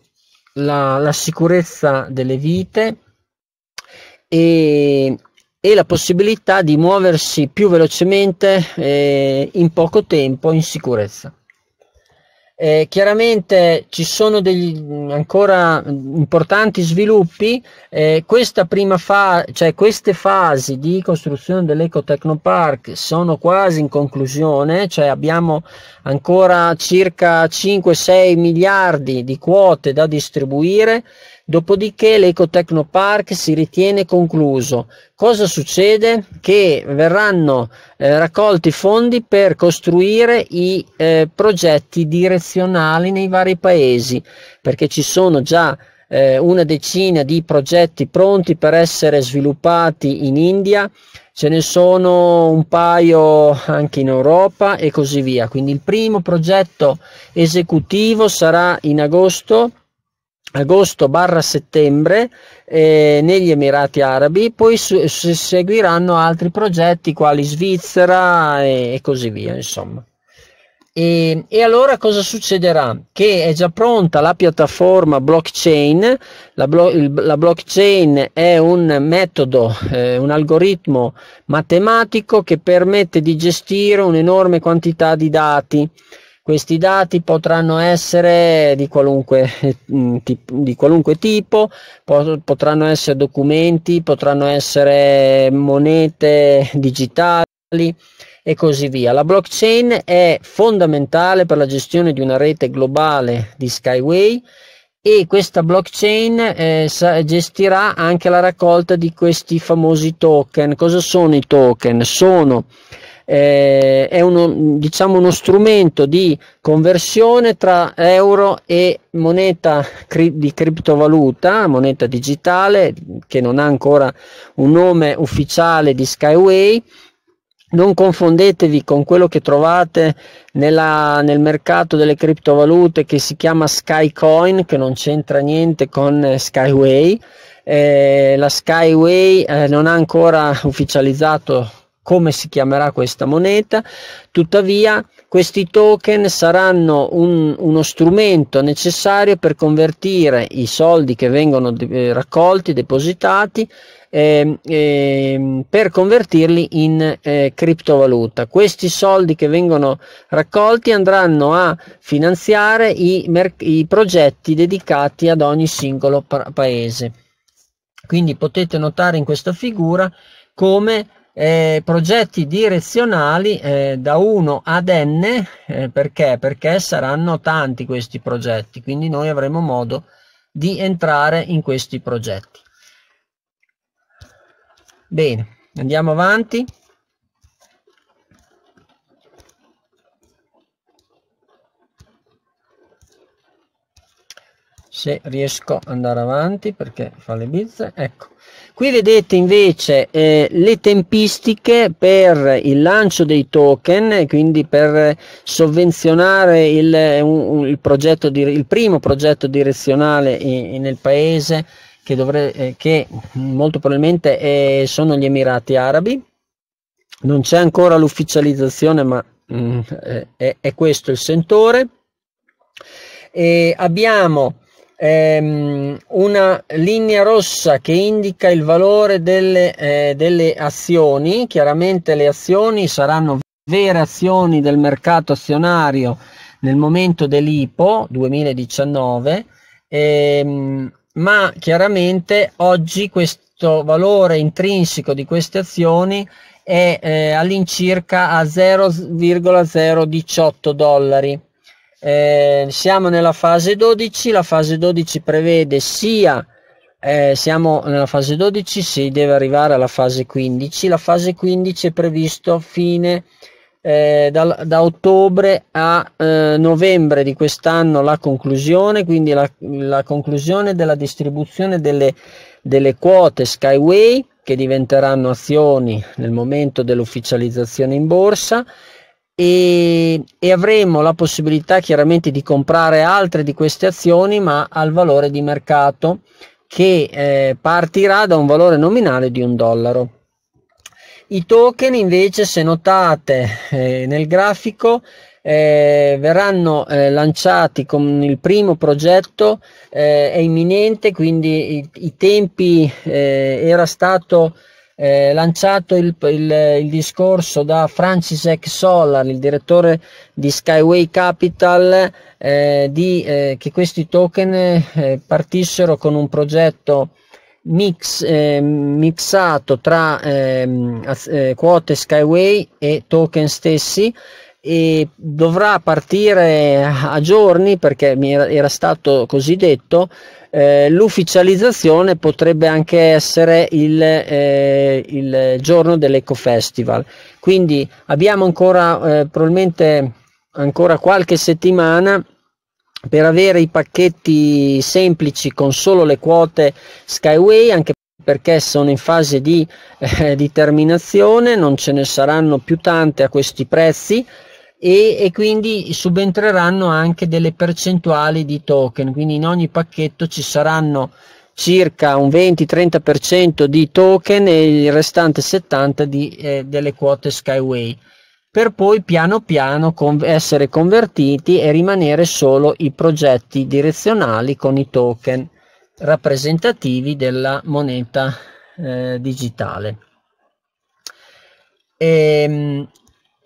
la, la, sicurezza delle vite e, e, la possibilità di muoversi più velocemente eh, in poco tempo in sicurezza. Eh, chiaramente ci sono degli mm, ancora mm, importanti sviluppi, eh, fa- cioè queste fasi di costruzione dell'Ecotecnopark sono quasi in conclusione, cioè abbiamo ancora circa 5-6 miliardi di quote da distribuire Dopodiché l'Ecotecnopark si ritiene concluso. Cosa succede? Che verranno eh, raccolti fondi per costruire i eh, progetti direzionali nei vari paesi, perché ci sono già eh, una decina di progetti pronti per essere sviluppati in India ce ne sono un paio anche in Europa e così via. Quindi il primo progetto esecutivo sarà in agosto agosto barra settembre eh, negli Emirati Arabi, poi su, su, seguiranno altri progetti quali Svizzera e, e così via, insomma. E, e, allora cosa succederà? Che è già pronta la piattaforma blockchain, la, blo il, la blockchain è un metodo, eh, un algoritmo matematico che permette di gestire un'enorme quantità di dati questi dati potranno essere di qualunque, mm, di qualunque tipo, potranno essere documenti, potranno essere monete digitali e così via. La blockchain è fondamentale per la gestione di una rete globale di Skyway e questa blockchain eh, gestirà anche la raccolta di questi famosi token. Cosa sono i token? Sono eh, è uno, diciamo uno strumento di conversione tra euro e moneta cri- di criptovaluta, moneta digitale che non ha ancora un nome ufficiale di Skyway. Non confondetevi con quello che trovate nella, nel mercato delle criptovalute che si chiama Skycoin, che non c'entra niente con eh, Skyway. Eh, la Skyway eh, non ha ancora ufficializzato come si chiamerà questa moneta, tuttavia questi token saranno un, uno strumento necessario per convertire i soldi che vengono de- eh, raccolti, depositati, eh, eh, per convertirli in eh, criptovaluta. Questi soldi che vengono raccolti andranno a finanziare i, mer- i progetti dedicati ad ogni singolo pa- paese. Quindi potete notare in questa figura come eh, progetti direzionali eh, da 1 ad n, eh, perché? Perché saranno tanti questi progetti, quindi noi avremo modo di entrare in questi progetti. Bene, andiamo avanti. Se riesco ad andare avanti perché fa le bizze, ecco. Qui vedete invece eh, le tempistiche per il lancio dei token, quindi per sovvenzionare il, un, il, progetto di, il primo progetto direzionale in, nel paese che, dovre, eh, che molto probabilmente è, eh, sono gli Emirati Arabi. Non c'è ancora l'ufficializzazione, ma mh, mm, è, è questo il sentore. E abbiamo ehm, una linea rossa che indica il valore delle, eh, delle azioni, chiaramente le azioni saranno vere azioni del mercato azionario nel momento dell'IPO 2019, ehm, ma chiaramente oggi questo valore intrinseco di queste azioni è eh, all'incirca a 0,018 dollari. Eh, siamo nella fase 12, la fase 12 prevede sia, eh, siamo nella fase 12, si deve arrivare alla fase 15, la fase 15 è previsto fine eh, da, da, ottobre a eh, novembre di quest'anno la conclusione, quindi la, la conclusione della distribuzione delle, delle quote Skyway che diventeranno azioni nel momento dell'ufficializzazione in borsa e, e, avremo la possibilità chiaramente di comprare altre di queste azioni ma al valore di mercato che eh, partirà da un valore nominale di un dollaro. I token invece se notate eh, nel grafico eh, verranno eh, lanciati con il primo progetto eh, è imminente quindi i, i tempi eh, era stato eh, lanciato il, il, il, discorso da Francisek Solar, il direttore di Skyway Capital, eh, di, eh, che questi token eh, partissero con un progetto mix, eh, mixato tra ehm, eh, quote Skyway e token stessi e dovrà partire a giorni perché mi era, era stato così detto eh, l'ufficializzazione potrebbe anche essere il, eh, il giorno dell'Ecofestival. Quindi abbiamo ancora eh, probabilmente ancora qualche settimana per avere i pacchetti semplici con solo le quote Skyway, anche perché sono in fase di, eh, di terminazione, non ce ne saranno più tante a questi prezzi, e, e, quindi subentreranno anche delle percentuali di token, quindi in ogni pacchetto ci saranno circa un 20-30% di token e il restante 70% di, eh, delle quote Skyway per poi piano piano con- essere convertiti e rimanere solo i progetti direzionali con i token rappresentativi della moneta eh, digitale. E, ehm,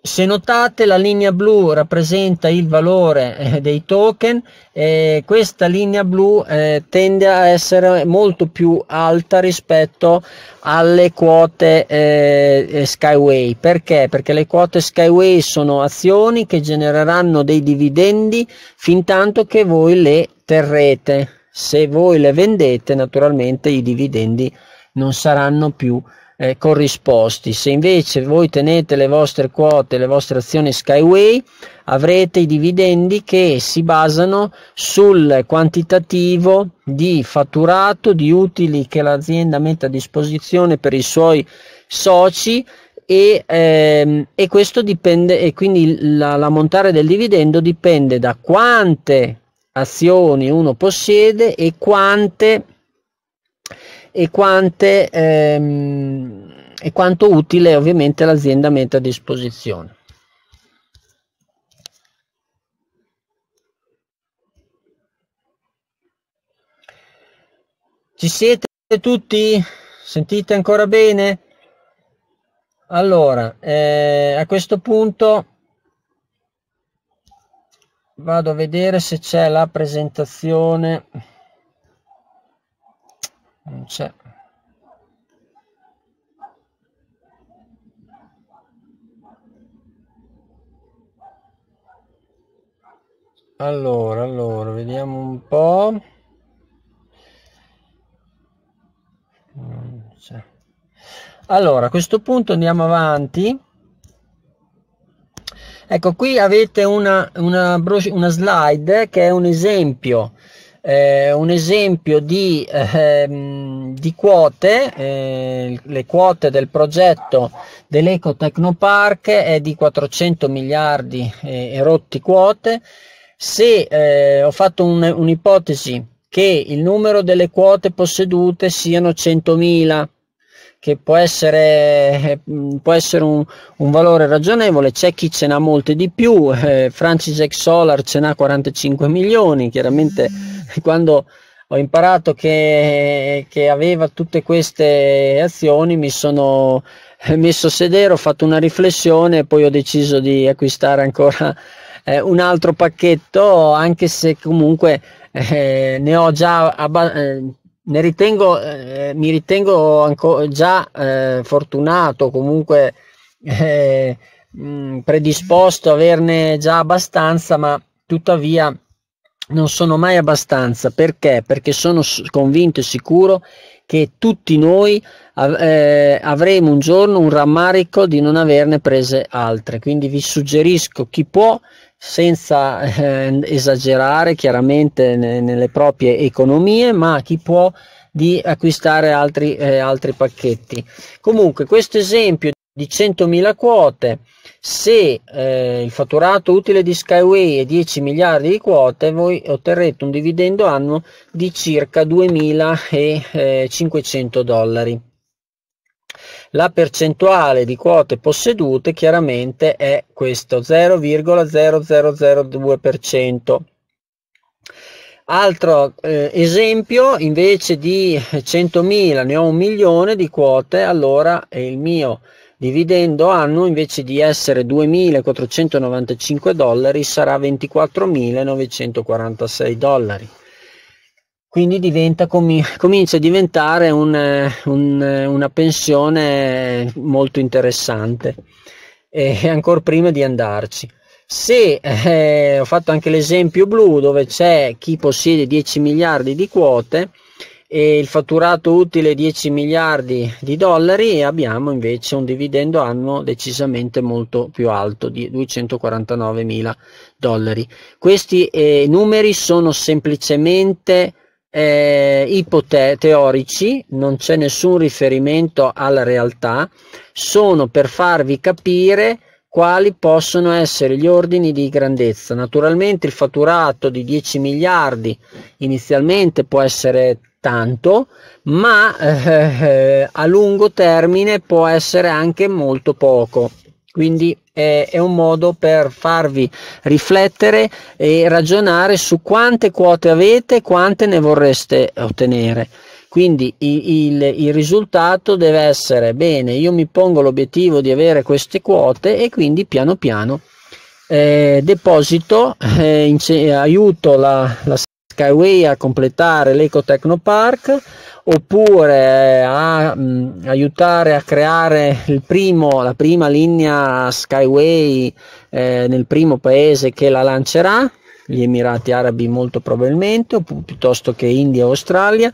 se notate la linea blu rappresenta il valore eh, dei token, eh, questa linea blu eh, tende a essere molto più alta rispetto alle quote eh, eh, Skyway. Perché? Perché le quote Skyway sono azioni che genereranno dei dividendi fin tanto che voi le terrete. Se voi le vendete naturalmente i dividendi non saranno più alti eh, corrisposti. Se invece voi tenete le vostre quote, le vostre azioni Skyway, avrete i dividendi che si basano sul quantitativo di fatturato, di utili che l'azienda mette a disposizione per i suoi soci e, ehm, e, questo dipende e quindi la, montare del dividendo dipende da quante azioni uno possiede e quante e, quante, ehm, e quanto utile ovviamente l'azienda mette a disposizione. Ci siete tutti? Sentite ancora bene? Allora, eh, a questo punto vado a vedere se c'è la presentazione. Non mm, c'è. Allora, allora, vediamo un po'. Mm, allora, a questo punto andiamo avanti. Ecco, qui avete una, una, una slide che è un esempio eh, un esempio di, ehm, di quote, eh, le quote del progetto dell'Eco Tecnopark è di 400 miliardi eh, erotti quote. Se eh, ho fatto un, un'ipotesi che il numero delle quote possedute siano 100.000, che può essere, eh, mm, può essere un, un, valore ragionevole, c'è chi ce n'ha molte di più, eh, Francis X Solar ce n'ha 45 milioni, chiaramente quando ho imparato che, che aveva tutte queste azioni mi sono eh, messo a sedere, ho fatto una riflessione e poi ho deciso di acquistare ancora eh, un altro pacchetto, anche se comunque eh, ne ho già abbastanza eh, ritengo, eh, mi ritengo anco, già eh, fortunato, comunque eh, mh, mm, predisposto a averne già abbastanza, ma tuttavia non sono mai abbastanza. Perché? Perché sono convinto e sicuro che tutti noi eh, avremo un giorno un rammarico di non averne prese altre. Quindi vi suggerisco chi può senza eh, esagerare chiaramente ne, nelle proprie economie, ma chi può di acquistare altri, eh, altri pacchetti. Comunque, questo esempio di 100.000 quote, se eh, il fatturato utile di Skyway è 10 miliardi di quote, voi otterrete un dividendo annuo di circa 2.500 eh, dollari. La percentuale di quote possedute chiaramente è questo 0,0002%. Altro eh, esempio, invece di 100.000 ne ho un milione di quote, allora il mio dividendo annuo invece di essere 2.495 dollari sarà 24.946 dollari quindi diventa, com- comincia a diventare un, eh, un, eh, una pensione molto interessante e ancora prima di andarci. Se eh, ho fatto anche l'esempio blu dove c'è chi possiede 10 miliardi di quote e il fatturato utile 10 miliardi di dollari e abbiamo invece un dividendo annuo decisamente molto più alto di 249 mila dollari. Questi eh, numeri sono semplicemente eh, teorici, non c'è nessun riferimento alla realtà, sono per farvi capire quali possono essere gli ordini di grandezza. Naturalmente il fatturato di 10 miliardi inizialmente può essere tanto, ma eh, a lungo termine può essere anche molto poco. Quindi è, è, un modo per farvi riflettere e ragionare su quante quote avete, e quante ne vorreste ottenere. Quindi il, il, il risultato deve essere bene, io mi pongo l'obiettivo di avere queste quote e quindi piano piano eh, deposito, eh, aiuto la, la Skyway a completare l'Eco Technopark oppure eh, a mh, aiutare a creare primo, la prima linea Skyway eh, nel primo paese che la lancerà, gli Emirati Arabi molto probabilmente, o pi- piuttosto che India o Australia.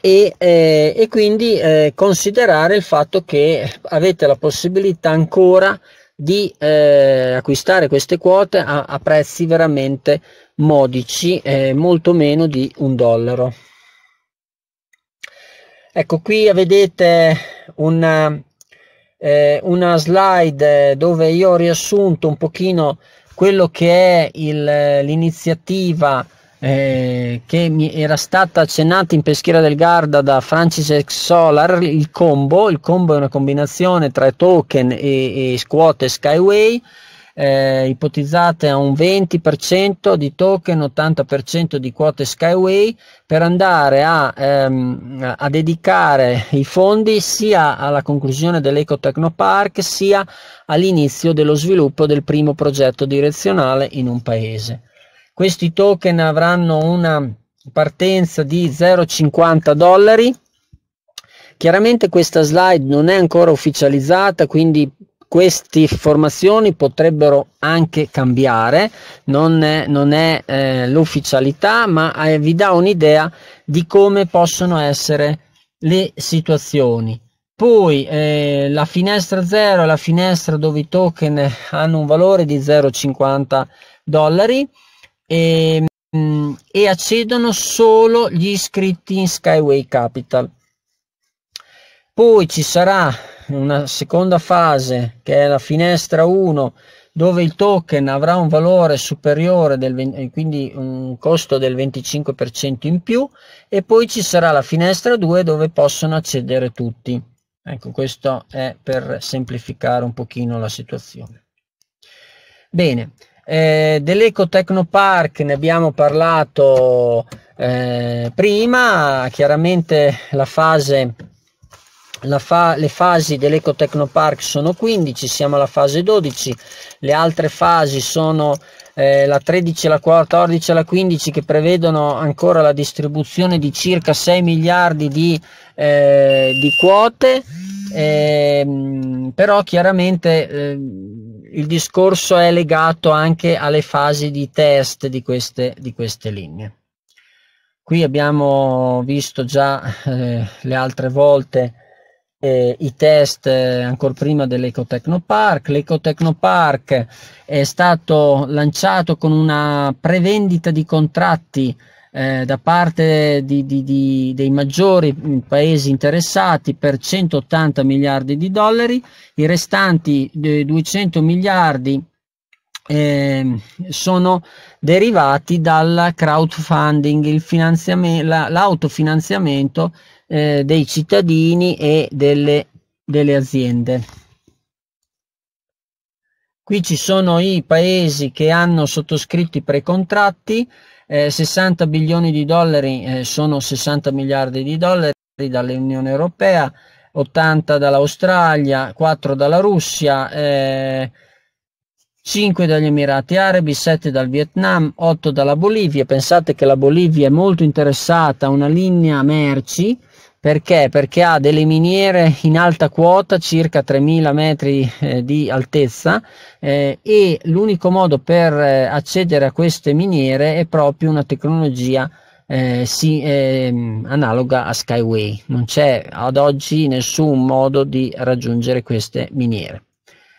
E, eh, e quindi eh, considerare il fatto che avete la possibilità ancora di eh, acquistare queste quote a, a prezzi veramente modici, eh, molto meno di un dollaro. Ecco qui vedete una, eh, una slide dove io ho riassunto un pochino quello che è il, l'iniziativa eh, che mi era stata accennata in Peschiera del Garda da Francis Solar, il combo, il combo è una combinazione tra token e, e squat e Skyway, eh, ipotizzate a un 20% di token, 80% di quote Skyway per andare a, ehm, a, dedicare i fondi sia alla conclusione dell'Eco Tecnopark sia all'inizio dello sviluppo del primo progetto direzionale in un paese. Questi token avranno una partenza di 0,50 dollari. Chiaramente questa slide non è ancora ufficializzata, quindi queste informazioni potrebbero anche cambiare, non è, non è eh, l'ufficialità, ma eh, vi dà un'idea di come possono essere le situazioni. Poi eh, la finestra 0 è la finestra dove i token hanno un valore di 0,50 dollari e, ehm, e accedono solo gli iscritti in Skyway Capital. Poi ci sarà una seconda fase che è la finestra 1 dove il token avrà un valore superiore del 20, eh, quindi un costo del 25% in più e poi ci sarà la finestra 2 dove possono accedere tutti. Ecco, questo è per semplificare un pochino la situazione. Bene, eh, Dell'Eco Tecnopark ne abbiamo parlato eh, prima, chiaramente la fase, la fa, le fasi dell'Eco Tecnopark sono 15, siamo alla fase 12, le altre fasi sono eh, la 13, la 14 e la 15 che prevedono ancora la distribuzione di circa 6 miliardi di, eh, di quote, eh, però chiaramente ehm, il discorso è legato anche alle fasi di test di queste, di queste linee. Qui abbiamo visto già eh, le altre volte eh, i test eh, ancora prima dell'Ecotecnopark. L'Ecotecnopark è stato lanciato con una prevendita di contratti eh, da parte di, di, di, dei maggiori mm, paesi interessati per 180 miliardi di dollari, i restanti 200 eh, miliardi eh, sono derivati dal crowdfunding, la, l'autofinanziamento eh, dei cittadini e delle, delle aziende. Qui ci sono i paesi che hanno sottoscritto i precontratti, eh, 60 bilioni di dollari eh, sono 60 miliardi di dollari dall'Unione Europea, 80 dall'Australia, 4 dalla Russia, eh, 5 dagli Emirati Arabi, 7 dal Vietnam, 8 dalla Bolivia. Pensate che la Bolivia è molto interessata a una linea merci perché? Perché ha delle miniere in alta quota, circa 3000 metri eh, di altezza, eh, e l'unico modo per eh, accedere a queste miniere è proprio una tecnologia eh, si, ehm, analoga a Skyway. Non c'è ad oggi nessun modo di raggiungere queste miniere.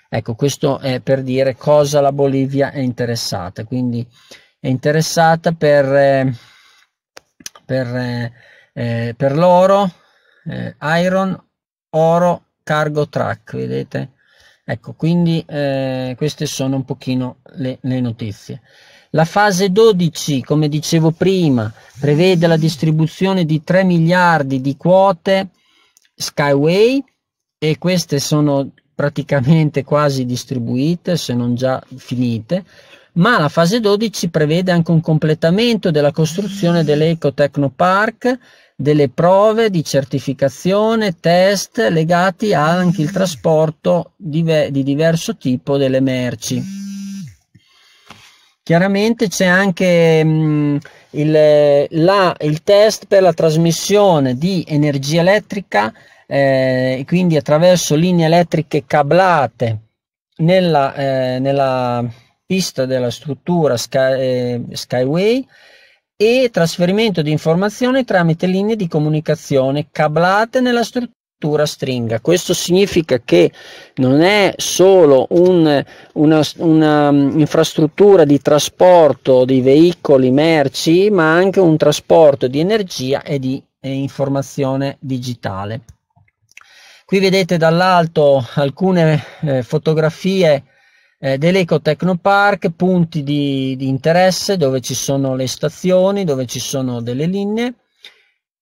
Ecco, questo è per dire cosa la Bolivia è interessata. Quindi è interessata per... Eh, per eh, eh, per loro eh, iron, oro, cargo track, vedete? Ecco, quindi eh, queste sono un pochino le, le notizie. La fase 12, come dicevo prima, prevede la distribuzione di 3 miliardi di quote Skyway e queste sono praticamente quasi distribuite, se non già finite, ma la fase 12 prevede anche un completamento della costruzione dell'Eco Technopark delle prove di certificazione, test legati anche al trasporto di, di diverso tipo delle merci. Chiaramente c'è anche mh, mm, il, la, il test per la trasmissione di energia elettrica, eh, quindi attraverso linee elettriche cablate nella, eh, nella pista della struttura sky, eh, Skyway, e trasferimento di informazioni tramite linee di comunicazione cablate nella struttura stringa. Questo significa che non è solo un'infrastruttura un mm, di trasporto di veicoli, merci, ma anche un trasporto di energia e di e informazione digitale. Qui vedete dall'alto alcune eh, fotografie eh, dell'Eco Technopark, punti di, di, interesse dove ci sono le stazioni, dove ci sono delle linee.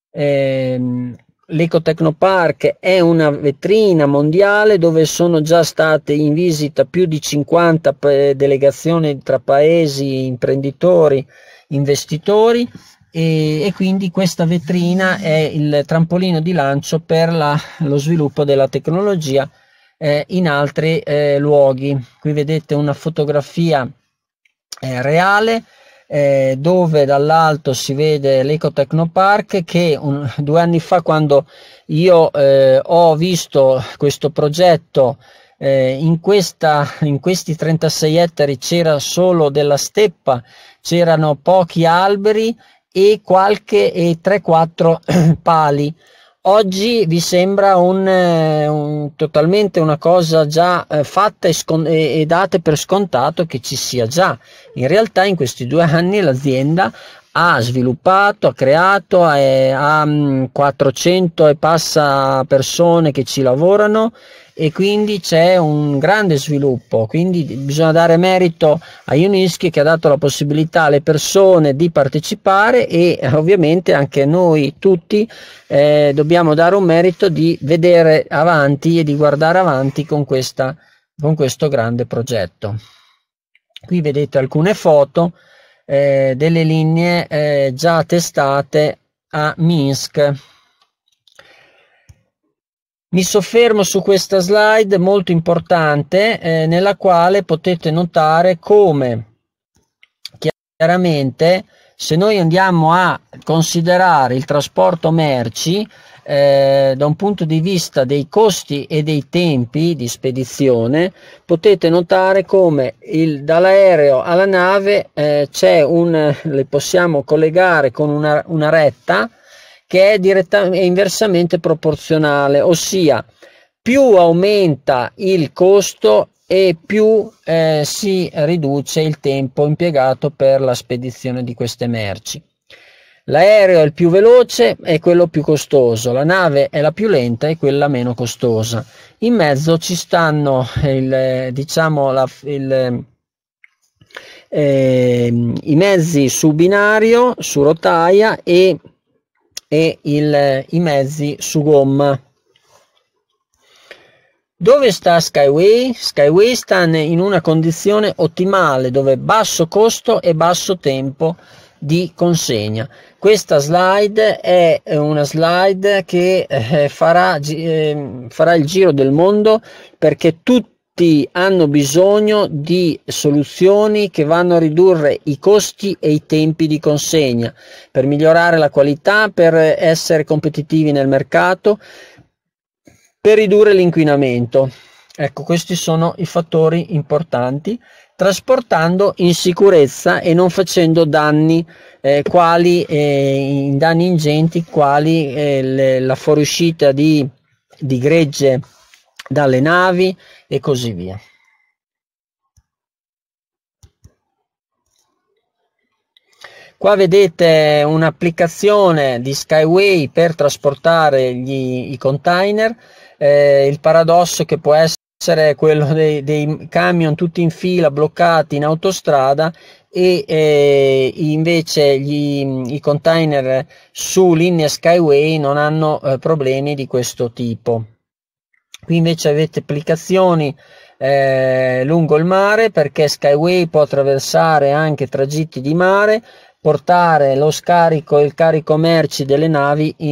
Eh, L'Eco Technopark è una vetrina mondiale dove sono già state in visita più di 50 eh, delegazioni tra paesi, imprenditori, investitori e, e, quindi questa vetrina è il trampolino di lancio per la, lo sviluppo della tecnologia eh, in altri eh, luoghi. Qui vedete una fotografia eh, reale eh, dove dall'alto si vede l'Ecotecnopark che un, due anni fa quando io eh, ho visto questo progetto eh, in, questa, in questi 36 ettari c'era solo della steppa, c'erano pochi alberi e qualche e 3-4 pali oggi vi sembra un, eh, un, totalmente una cosa già eh, fatta e, scon- e, e date per scontato che ci sia già. In realtà in questi due anni l'azienda ha sviluppato, ha creato, ha, ha mm, 400 e passa persone che ci lavorano e quindi c'è un grande sviluppo, quindi bisogna dare merito a Ionischi che ha dato la possibilità alle persone di partecipare e eh, ovviamente anche noi tutti eh, dobbiamo dare un merito di vedere avanti e di guardare avanti con, questa, con questo grande progetto. Qui vedete alcune foto eh, delle linee eh, già testate a Minsk mi soffermo su questa slide molto importante eh, nella quale potete notare come chiaramente se noi andiamo a considerare il trasporto merci eh, da un punto di vista dei costi e dei tempi di spedizione, potete notare come il, dall'aereo alla nave eh, c'è un, le possiamo collegare con una, una retta che è, diretta, è inversamente proporzionale, ossia più aumenta il costo e più eh, si riduce il tempo impiegato per la spedizione di queste merci. L'aereo è il più veloce e quello più costoso, la nave è la più lenta e quella meno costosa. In mezzo ci stanno il, diciamo, la, il, eh, i mezzi su binario, su rotaia e e il, i mezzi su gomma. Dove sta Skyway? Skyway sta in una condizione ottimale dove basso costo e basso tempo di consegna. Questa slide è una slide che eh, farà, ehm, farà il giro del mondo perché tutti tutti hanno bisogno di soluzioni che vanno a ridurre i costi e i tempi di consegna per migliorare la qualità, per essere competitivi nel mercato, per ridurre l'inquinamento. Ecco, questi sono i fattori importanti, trasportando in sicurezza e non facendo danni, eh, quali, eh, danni ingenti quali eh, le, la fuoriuscita di, di gregge dalle navi e così via. Qua vedete un'applicazione di Skyway per trasportare gli, i container, eh, il paradosso che può essere quello dei, dei, camion tutti in fila bloccati in autostrada e eh, invece gli, i container su linea Skyway non hanno eh, problemi di questo tipo qui invece avete applicazioni eh, lungo il mare perché Skyway può attraversare anche tragitti di mare portare lo scarico e il carico merci delle navi in,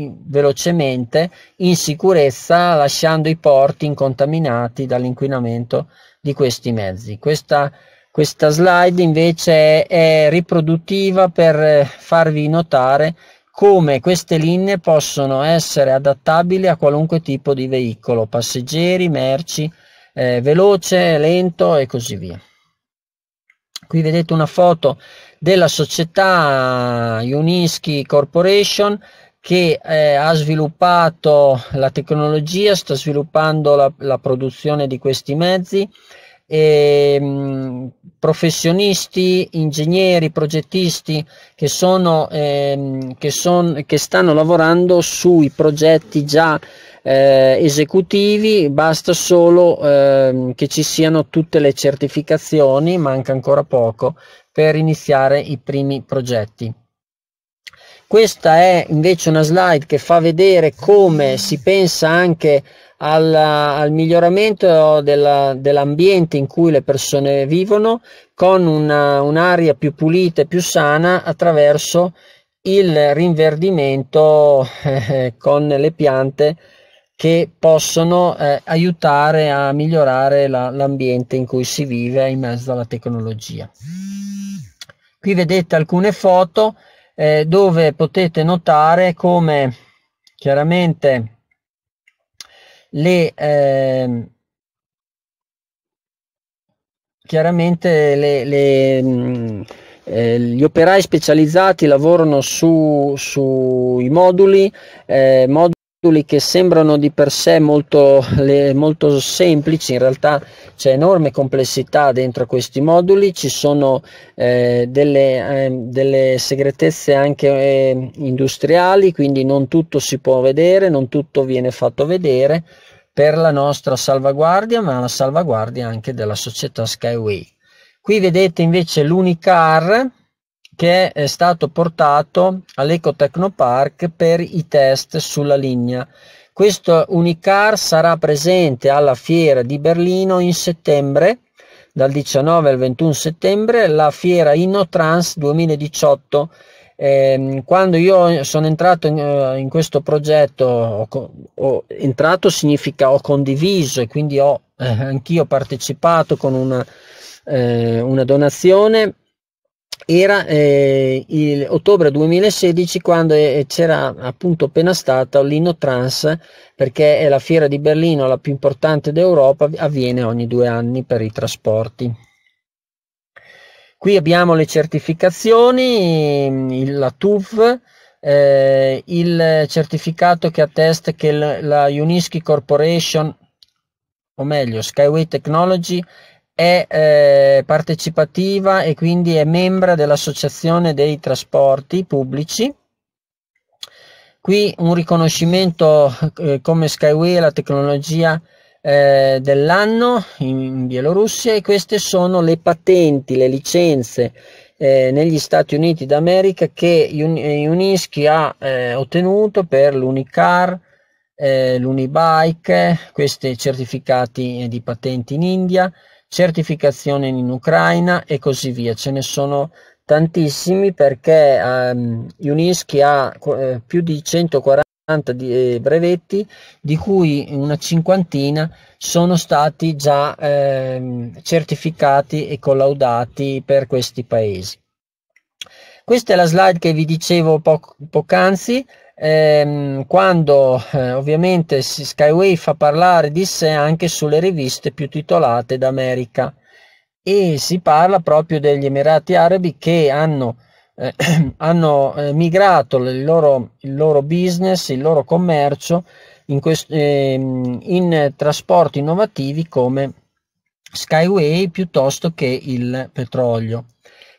in, velocemente in sicurezza lasciando i porti incontaminati dall'inquinamento di questi mezzi. Questa, questa slide invece è, è riproduttiva per eh, farvi notare come queste linee possono essere adattabili a qualunque tipo di veicolo, passeggeri, merci, eh, veloce, lento e così via. Qui vedete una foto della società Unisky Corporation che eh, ha sviluppato la tecnologia, sta sviluppando la, la produzione di questi mezzi e, ehm, mh, professionisti, ingegneri, progettisti che, sono, ehm, che, son, che stanno lavorando sui progetti già eh, esecutivi, basta solo ehm, che ci siano tutte le certificazioni, manca ancora poco per iniziare i primi progetti. Questa è invece una slide che fa vedere come si pensa anche alla, al miglioramento della, dell'ambiente in cui le persone vivono con una, un'aria più pulita e più sana attraverso il rinverdimento eh, con le piante che possono eh, aiutare a migliorare la, l'ambiente in cui si vive in mezzo alla tecnologia. Qui vedete alcune foto eh, dove potete notare come chiaramente le, eh, chiaramente le, le, mh, mm, eh, gli operai specializzati lavorano sui su moduli, eh, moduli che sembrano di per sé molto, le, molto, semplici, in realtà c'è enorme complessità dentro questi moduli, ci sono eh, delle, eh, delle, segretezze anche eh, industriali, quindi non tutto si può vedere, non tutto viene fatto vedere per la nostra salvaguardia, ma la salvaguardia anche della società Skyway. Qui vedete invece l'Unicar, che è stato portato all'Eco Technopark per i test sulla linea. Questo Unicar sarà presente alla fiera di Berlino in settembre, dal 19 al 21 settembre, la fiera InnoTrans 2018. Ehm, quando io sono entrato in, eh, questo progetto, ho, entrato significa ho condiviso e quindi ho eh, anch'io partecipato con una, eh, una donazione era eh, il ottobre 2016 quando eh, c'era appunto appena stata l'Inno perché è la fiera di Berlino la più importante d'Europa avviene ogni due anni per i trasporti qui abbiamo le certificazioni il, la TUV eh, il certificato che attesta che la, la Unisky Corporation o meglio Skyway Technology è eh, partecipativa e quindi è membro dell'Associazione dei Trasporti Pubblici. Qui un riconoscimento eh, come Skyway la tecnologia eh, dell'anno in, in, Bielorussia e queste sono le patenti, le licenze eh, negli Stati Uniti d'America che Uniski ha eh, ottenuto per l'Unicar, eh, l'Unibike, questi certificati di patenti in India, certificazione in Ucraina e così via. Ce ne sono tantissimi perché um, ehm, Unischi ha eh, più di 140 di, eh, brevetti di cui una cinquantina sono stati già eh, certificati e collaudati per questi paesi. Questa è la slide che vi dicevo poc- poc'anzi, ehm, quando eh, ovviamente Skyway fa parlare di sé anche sulle riviste più titolate d'America e si parla proprio degli Emirati Arabi che hanno, eh, hanno eh, migrato il loro, il loro, business, il loro commercio in, quest, ehm, in trasporti innovativi come Skyway piuttosto che il petrolio.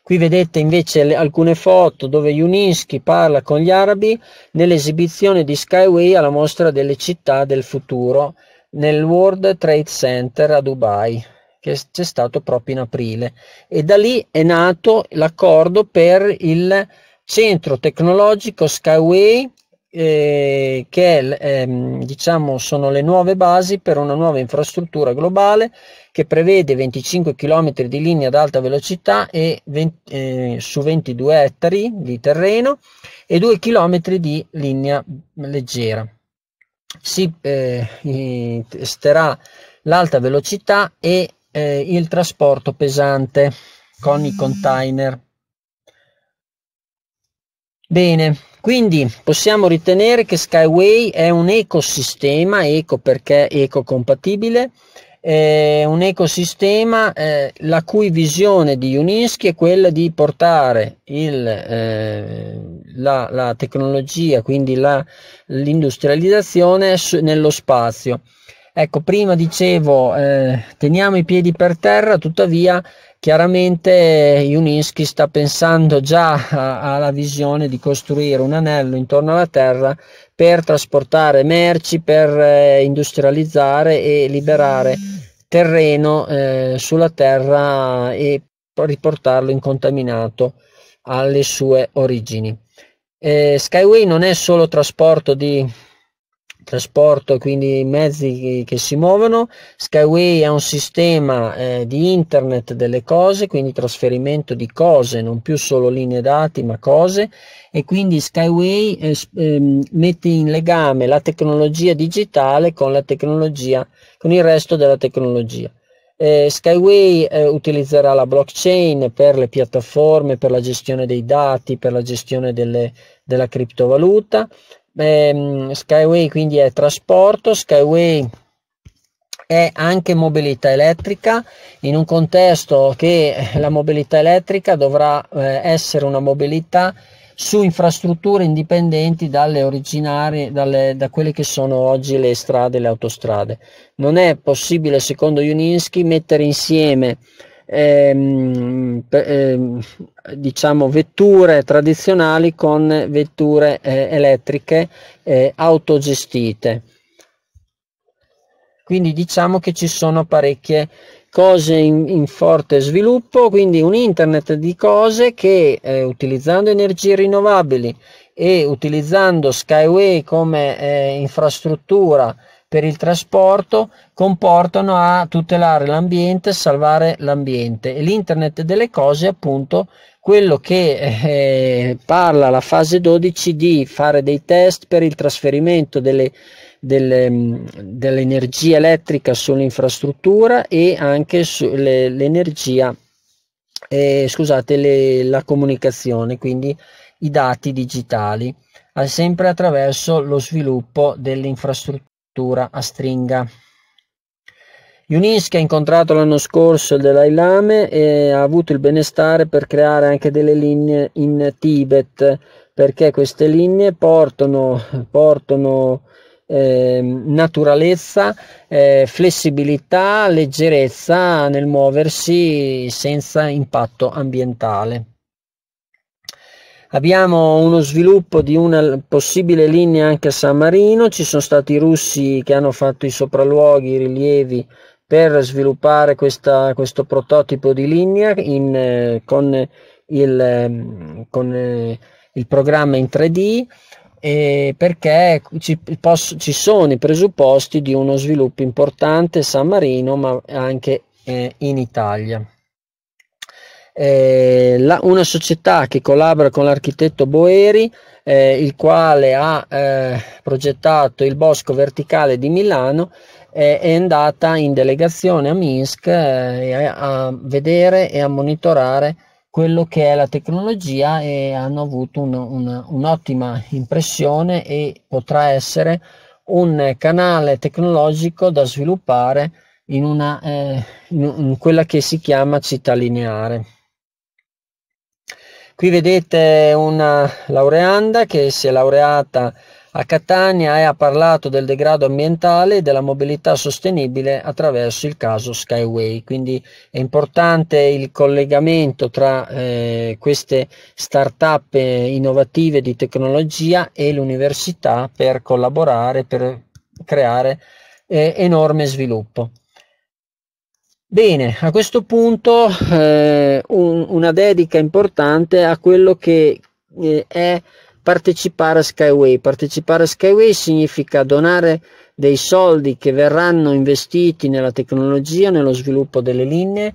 Qui vedete invece le, alcune foto dove Juninsky parla con gli arabi nell'esibizione di Skyway alla mostra delle città del futuro nel World Trade Center a Dubai, che c'è stato proprio in aprile. E da lì è nato l'accordo per il centro tecnologico Skyway eh, che eh, diciamo sono le nuove basi per una nuova infrastruttura globale che prevede 25 km di linea ad alta velocità e 20, eh, su 22 ettari di terreno e 2 km di linea leggera. Si eh, testerà l'alta velocità e eh, il trasporto pesante con i container. Bene, quindi possiamo ritenere che Skyway è un ecosistema, eco perché ecocompatibile, eh, un ecosistema eh, la cui visione di Unischi è quella di portare il, eh, la, la, tecnologia, quindi l'industrializzazione nello spazio. Ecco, prima dicevo, eh, teniamo i piedi per terra, tuttavia chiaramente eh, Unischi sta pensando già alla visione di costruire un anello intorno alla Terra per trasportare merci, per eh, industrializzare e liberare terreno eh, sulla terra e riportarlo incontaminato alle sue origini. Eh, Skyway non è solo trasporto di trasporto quindi i mezzi che si muovono. Skyway è un sistema eh, di internet delle cose, quindi trasferimento di cose, non più solo linee dati ma cose e quindi Skyway eh, eh, mette in legame la tecnologia digitale con la tecnologia, con il resto della tecnologia. Eh, Skyway eh, utilizzerà la blockchain per le piattaforme, per la gestione dei dati, per la gestione delle, della criptovaluta, ehm, Skyway quindi è trasporto, Skyway è anche mobilità elettrica in un contesto che la mobilità elettrica dovrà eh, essere una mobilità su infrastrutture indipendenti dalle originarie, dalle, da quelle che sono oggi le strade e le autostrade. Non è possibile, secondo Juninski, mettere insieme ehm, ehm, diciamo vetture tradizionali con vetture eh, elettriche eh, autogestite. Quindi diciamo che ci sono parecchie cose in, in, forte sviluppo, quindi un internet di cose che eh, utilizzando energie rinnovabili e utilizzando Skyway come eh, infrastruttura per il trasporto comportano a tutelare l'ambiente, salvare l'ambiente. E l'internet delle cose è appunto quello che eh, parla la fase 12 di fare dei test per il trasferimento delle, delle, mm, dell'energia elettrica sull'infrastruttura e anche sull'energia, eh, scusate, le, la comunicazione, quindi i dati digitali sempre attraverso lo sviluppo dell'infrastruttura struttura a stringa. Yunis, che ha incontrato l'anno scorso il Dalai Lama e ha avuto il benestare per creare anche delle linee in Tibet, perché queste linee portano, portano eh, naturalezza, eh, flessibilità, leggerezza nel muoversi senza impatto ambientale. Abbiamo uno sviluppo di una possibile linea anche a San Marino, ci sono stati i russi che hanno fatto i sopralluoghi, i rilievi per sviluppare questa, questo prototipo di linea in, eh, con, il, eh, con eh, il, programma in 3D perché ci, posso, ci, sono i presupposti di uno sviluppo importante a San Marino ma anche eh, in Italia eh, la, una società che collabora con l'architetto Boeri, eh, il quale ha eh, progettato il bosco verticale di Milano, eh, è andata in delegazione a Minsk eh, a vedere e a monitorare quello che è la tecnologia e hanno avuto un, un, un'ottima impressione e potrà essere un canale tecnologico da sviluppare in, una, eh, in, in quella che si chiama città lineare. Qui vedete una laureanda che si è laureata a Catania e ha parlato del degrado ambientale e della mobilità sostenibile attraverso il caso Skyway. Quindi è importante il collegamento tra eh, queste start-up eh, innovative di tecnologia e l'università per collaborare, per creare eh, enorme sviluppo. Bene, a questo punto eh, un, una dedica importante a quello che eh, è partecipare a Skyway. Partecipare a Skyway significa donare dei soldi che verranno investiti nella tecnologia, nello sviluppo delle linee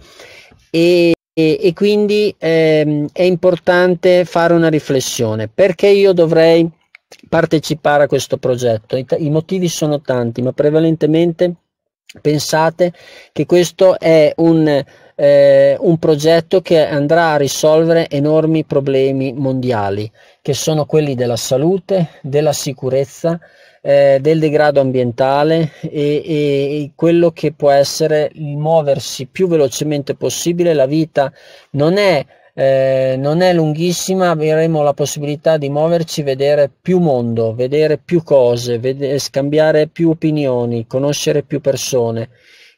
e, e, e quindi eh, è importante fare una riflessione. Perché io dovrei partecipare a questo progetto? I, I motivi sono tanti, ma prevalentemente Pensate che questo è un, eh, un progetto che andrà a risolvere enormi problemi mondiali, che sono quelli della salute, della sicurezza, eh, del degrado ambientale e, e, e, quello che può essere il muoversi più velocemente possibile. La vita non è eh, non è lunghissima, avremo la possibilità di muoverci, vedere più mondo, vedere più cose, vede- scambiare più opinioni, conoscere più persone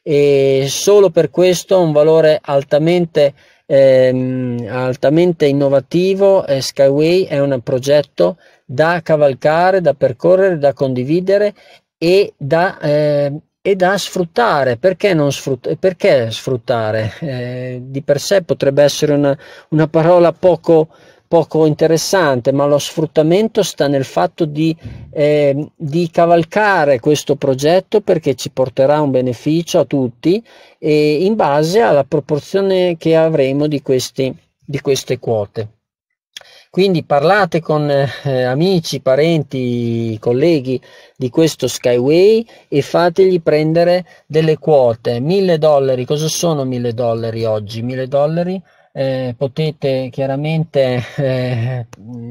e solo per questo un valore altamente, ehm, altamente innovativo e eh, Skyway è un progetto da cavalcare, da percorrere, da condividere e da eh, e da sfruttare. Perché, sfrutt- perché sfruttare? Eh, di per sé potrebbe essere una, una parola poco, poco, interessante, ma lo sfruttamento sta nel fatto di, eh, di, cavalcare questo progetto perché ci porterà un beneficio a tutti in base alla proporzione che avremo di, questi, di queste quote. Quindi parlate con eh, amici, parenti, colleghi di questo Skyway e fategli prendere delle quote. 1000 dollari, cosa sono 1000 dollari oggi? 1000 dollari eh, potete chiaramente eh,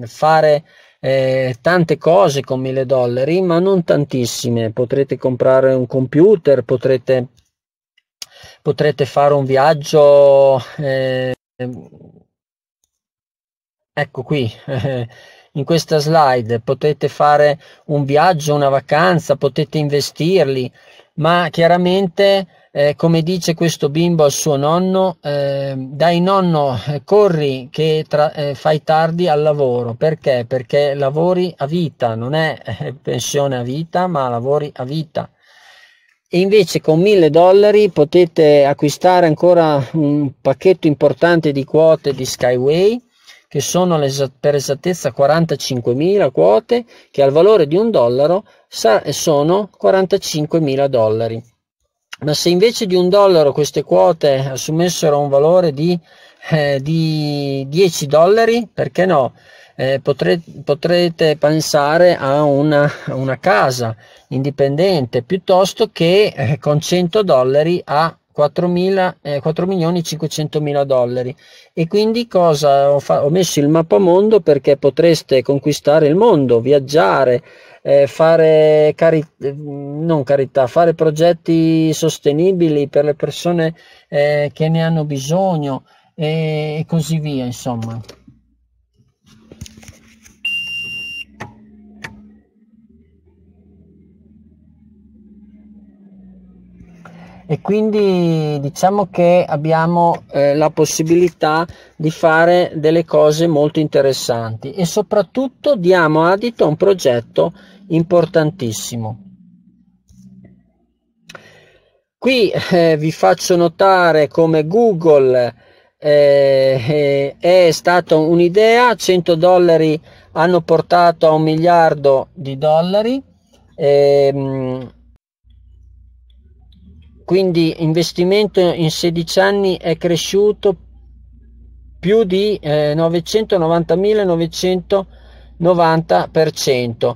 fare eh, tante cose con 1000 dollari, ma non tantissime. Potrete comprare un computer, potrete, potrete fare un viaggio eh, Ecco qui, in questa slide potete fare un viaggio, una vacanza, potete investirli, ma chiaramente, eh, come dice questo bimbo al suo nonno, eh, dai nonno, eh, corri che tra, eh, fai tardi al lavoro. Perché? Perché lavori a vita, non è eh, pensione a vita, ma lavori a vita. E invece con 1000 dollari potete acquistare ancora un pacchetto importante di quote di Skyway che sono per esattezza 45.000 quote, che al valore di un dollaro sono 45.000 dollari. Ma se invece di un dollaro queste quote assumessero un valore di, eh, di 10 dollari, perché no? Eh, potrete, potrete, pensare a una, una, casa indipendente piuttosto che eh, con 100 dollari a 4, mila, eh, 500 mila dollari e quindi cosa ho, fa- ho messo il mappamondo perché potreste conquistare il mondo, viaggiare, eh, fare, cari- mm, non carità, fare progetti sostenibili per le persone eh, che ne hanno bisogno e così via insomma. e quindi diciamo che abbiamo eh, la possibilità di fare delle cose molto interessanti e soprattutto diamo adito a un progetto importantissimo. Qui eh, vi faccio notare come Google eh, è stata un'idea, 100 dollari hanno portato a un miliardo di dollari. Ehm, quindi investimento in 16 anni è cresciuto più di eh, 990.990%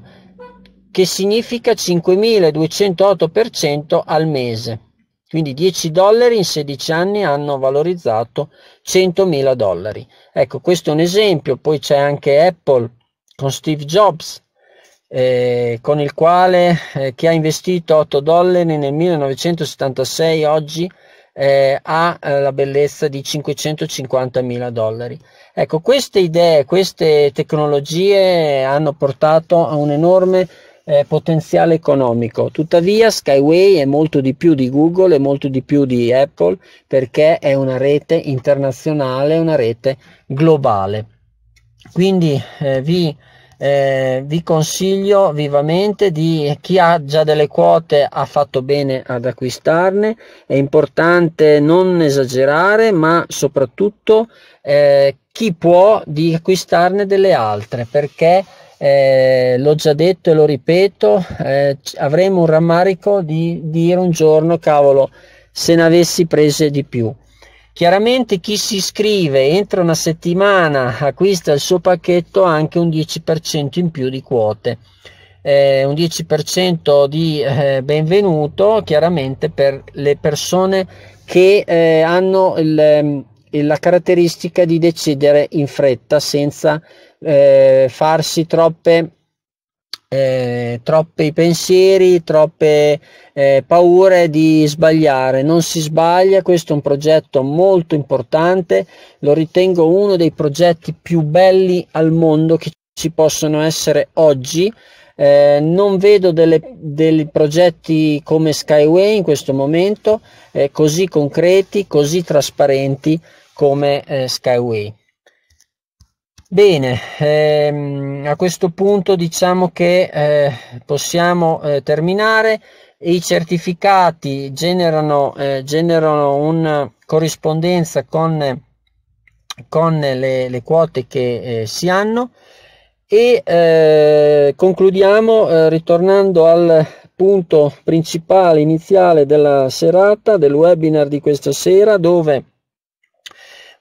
che significa 5.208% al mese quindi 10 dollari in 16 anni hanno valorizzato 100.000 dollari ecco questo è un esempio poi c'è anche Apple con Steve Jobs eh, con il quale eh, chi ha investito 8 dollari nel 1976 oggi eh, ha eh, la bellezza di 550 mila dollari. Ecco, queste idee, queste tecnologie hanno portato a un enorme eh, potenziale economico. Tuttavia Skyway è molto di più di Google e molto di più di Apple perché è una rete internazionale, una rete globale. Quindi eh, vi eh, vi consiglio vivamente di chi ha già delle quote ha fatto bene ad acquistarne è importante non esagerare ma soprattutto eh, chi può di acquistarne delle altre perché eh, l'ho già detto e lo ripeto eh, avremo un rammarico di dire un giorno cavolo se ne avessi prese di più Chiaramente chi si iscrive entro una settimana acquista il suo pacchetto anche un 10% in più di quote. Eh, un 10% di eh, benvenuto chiaramente per le persone che eh, hanno il, ehm, la caratteristica di decidere in fretta senza eh, farsi troppe eh, troppi pensieri, troppe eh, paure di sbagliare. Non si sbaglia, questo è un progetto molto importante, lo ritengo uno dei progetti più belli al mondo che ci possono essere oggi. Eh, non vedo delle, dei progetti come Skyway in questo momento eh, così concreti, così trasparenti come eh, Skyway. Bene, ehm, a questo punto diciamo che eh, possiamo eh, terminare. I certificati generano, eh, generano una corrispondenza con, con le, le, quote che eh, si hanno e eh, concludiamo eh, ritornando al punto principale iniziale della serata, del webinar di questa sera, dove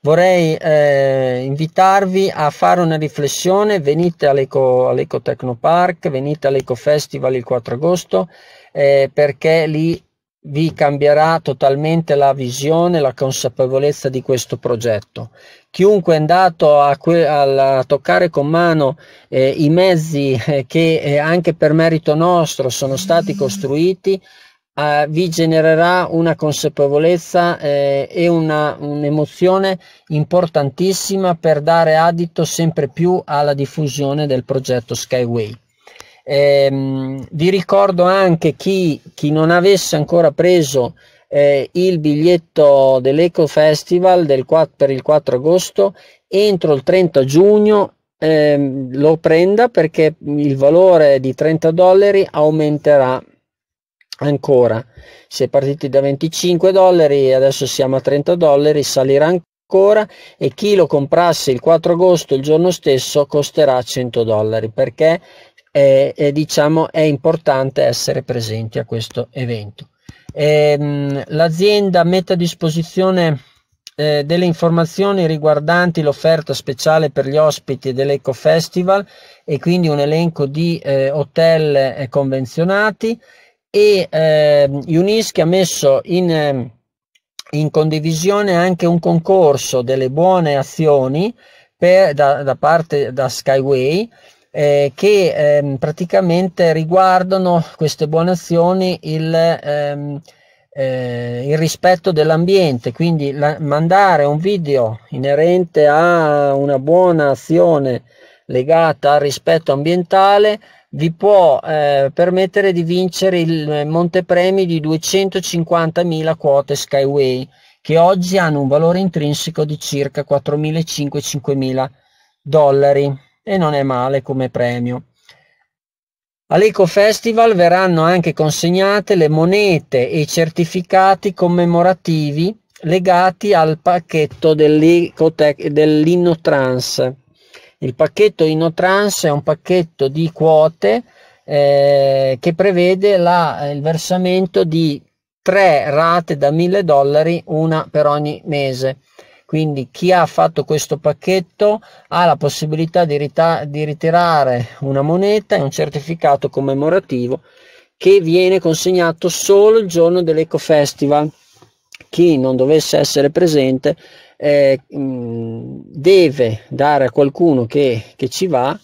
vorrei eh, invitarvi a fare una riflessione, venite all'Eco, all'Eco Park, venite all'Eco Festival il 4 agosto, eh, perché lì vi cambierà totalmente la visione, la consapevolezza di questo progetto. Chiunque è andato a, que- a toccare con mano eh, i mezzi eh, che eh, anche per merito nostro sono stati costruiti, eh, vi genererà una consapevolezza eh, e una, un'emozione importantissima per dare adito sempre più alla diffusione del progetto Skyway. Eh, vi ricordo anche chi, chi, non avesse ancora preso eh, il biglietto dell'Eco Festival del 4, per il 4 agosto, entro il 30 giugno ehm, lo prenda perché il valore di 30 dollari aumenterà ancora si è partiti da 25 dollari adesso siamo a 30 dollari salirà ancora e chi lo comprasse il 4 agosto il giorno stesso costerà 100 dollari perché è, è, diciamo, è importante essere presenti a questo evento ehm, l'azienda mette a disposizione eh, delle informazioni riguardanti l'offerta speciale per gli ospiti dell'Eco Festival e quindi un elenco di eh, hotel eh, convenzionati e eh, Unischi ha messo in, ehm, in, condivisione anche un concorso delle buone azioni per, da, da, parte da Skyway eh, che eh, praticamente riguardano queste buone azioni il, ehm, eh, il rispetto dell'ambiente, quindi la, mandare un video inerente a una buona azione legata al rispetto ambientale vi può eh, permettere di vincere il eh, montepremi di 250.000 quote Skyway, che oggi hanno un valore intrinseco di circa 4.500-5.000 dollari e non è male come premio. All'Eco Festival verranno anche consegnate le monete e i certificati commemorativi legati al pacchetto dell'Innotrans. Il pacchetto InnoTrans è un pacchetto di quote eh, che prevede la, eh, il versamento di tre rate da 1000 dollari, una per ogni mese. Quindi chi ha fatto questo pacchetto ha la possibilità di, rita- di ritirare una moneta e un certificato commemorativo che viene consegnato solo il giorno dell'Ecofestival. Chi non dovesse essere presente eh, deve dare a qualcuno che, che ci va,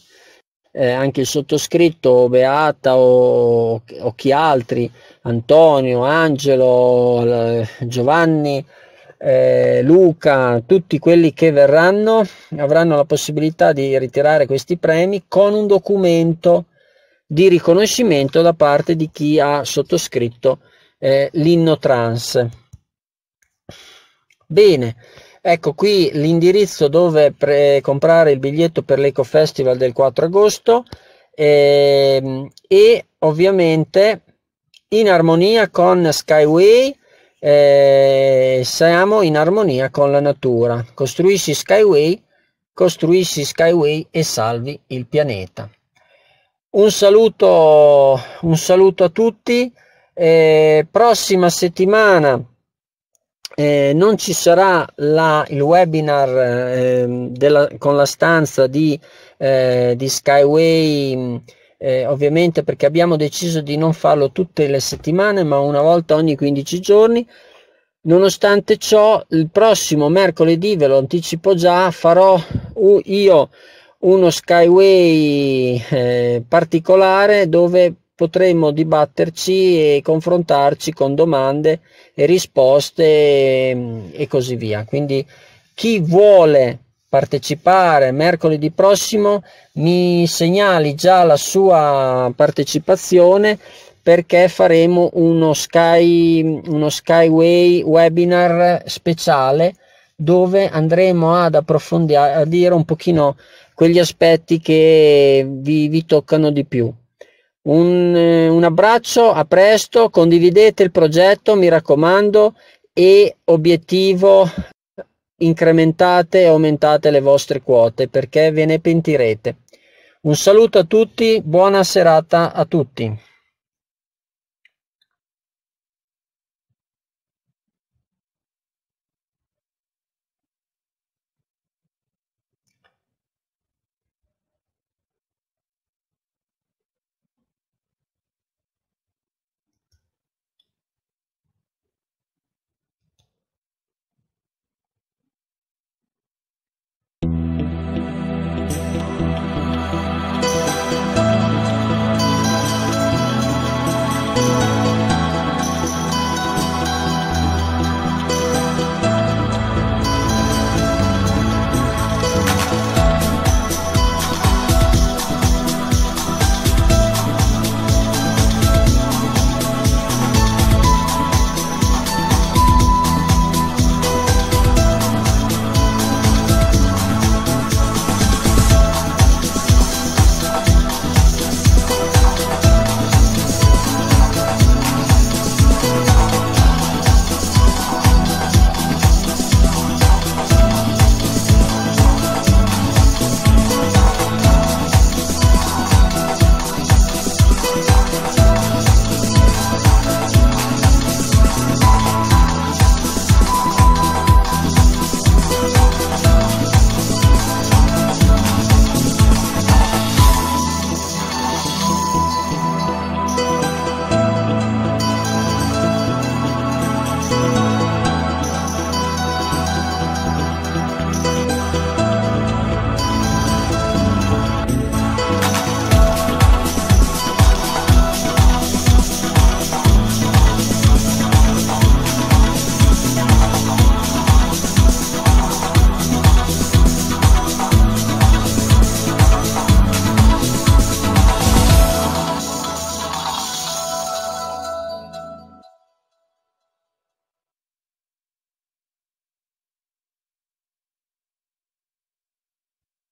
eh, anche il sottoscritto, Beata o, o chi altri, Antonio, Angelo, Giovanni, eh, Luca, tutti quelli che verranno avranno la possibilità di ritirare questi premi con un documento di riconoscimento da parte di chi ha sottoscritto eh, l'inno trans. Bene, Ecco qui l'indirizzo dove pre- comprare il biglietto per l'Eco Festival del 4 agosto ehm, e ovviamente in armonia con Skyway eh, siamo in armonia con la natura. Costruisci Skyway, costruisci Skyway e salvi il pianeta. Un saluto, un saluto a tutti. Eh, prossima settimana eh, non ci sarà la, il webinar eh, della, con la stanza di, eh, di Skyway, mm, eh, ovviamente perché abbiamo deciso di non farlo tutte le settimane, ma una volta ogni 15 giorni. Nonostante ciò, il prossimo mercoledì, ve lo anticipo già, farò io uno Skyway eh, particolare dove potremmo dibatterci e confrontarci con domande e risposte e, così via. Quindi chi vuole partecipare mercoledì prossimo mi segnali già la sua partecipazione perché faremo uno, Sky, uno Skyway webinar speciale dove andremo ad approfondire un pochino quegli aspetti che vi, vi toccano di più. Un, eh, un abbraccio, a presto, condividete il progetto, mi raccomando, e obiettivo incrementate e aumentate le vostre quote perché ve ne pentirete. Un saluto a tutti, buona serata a tutti.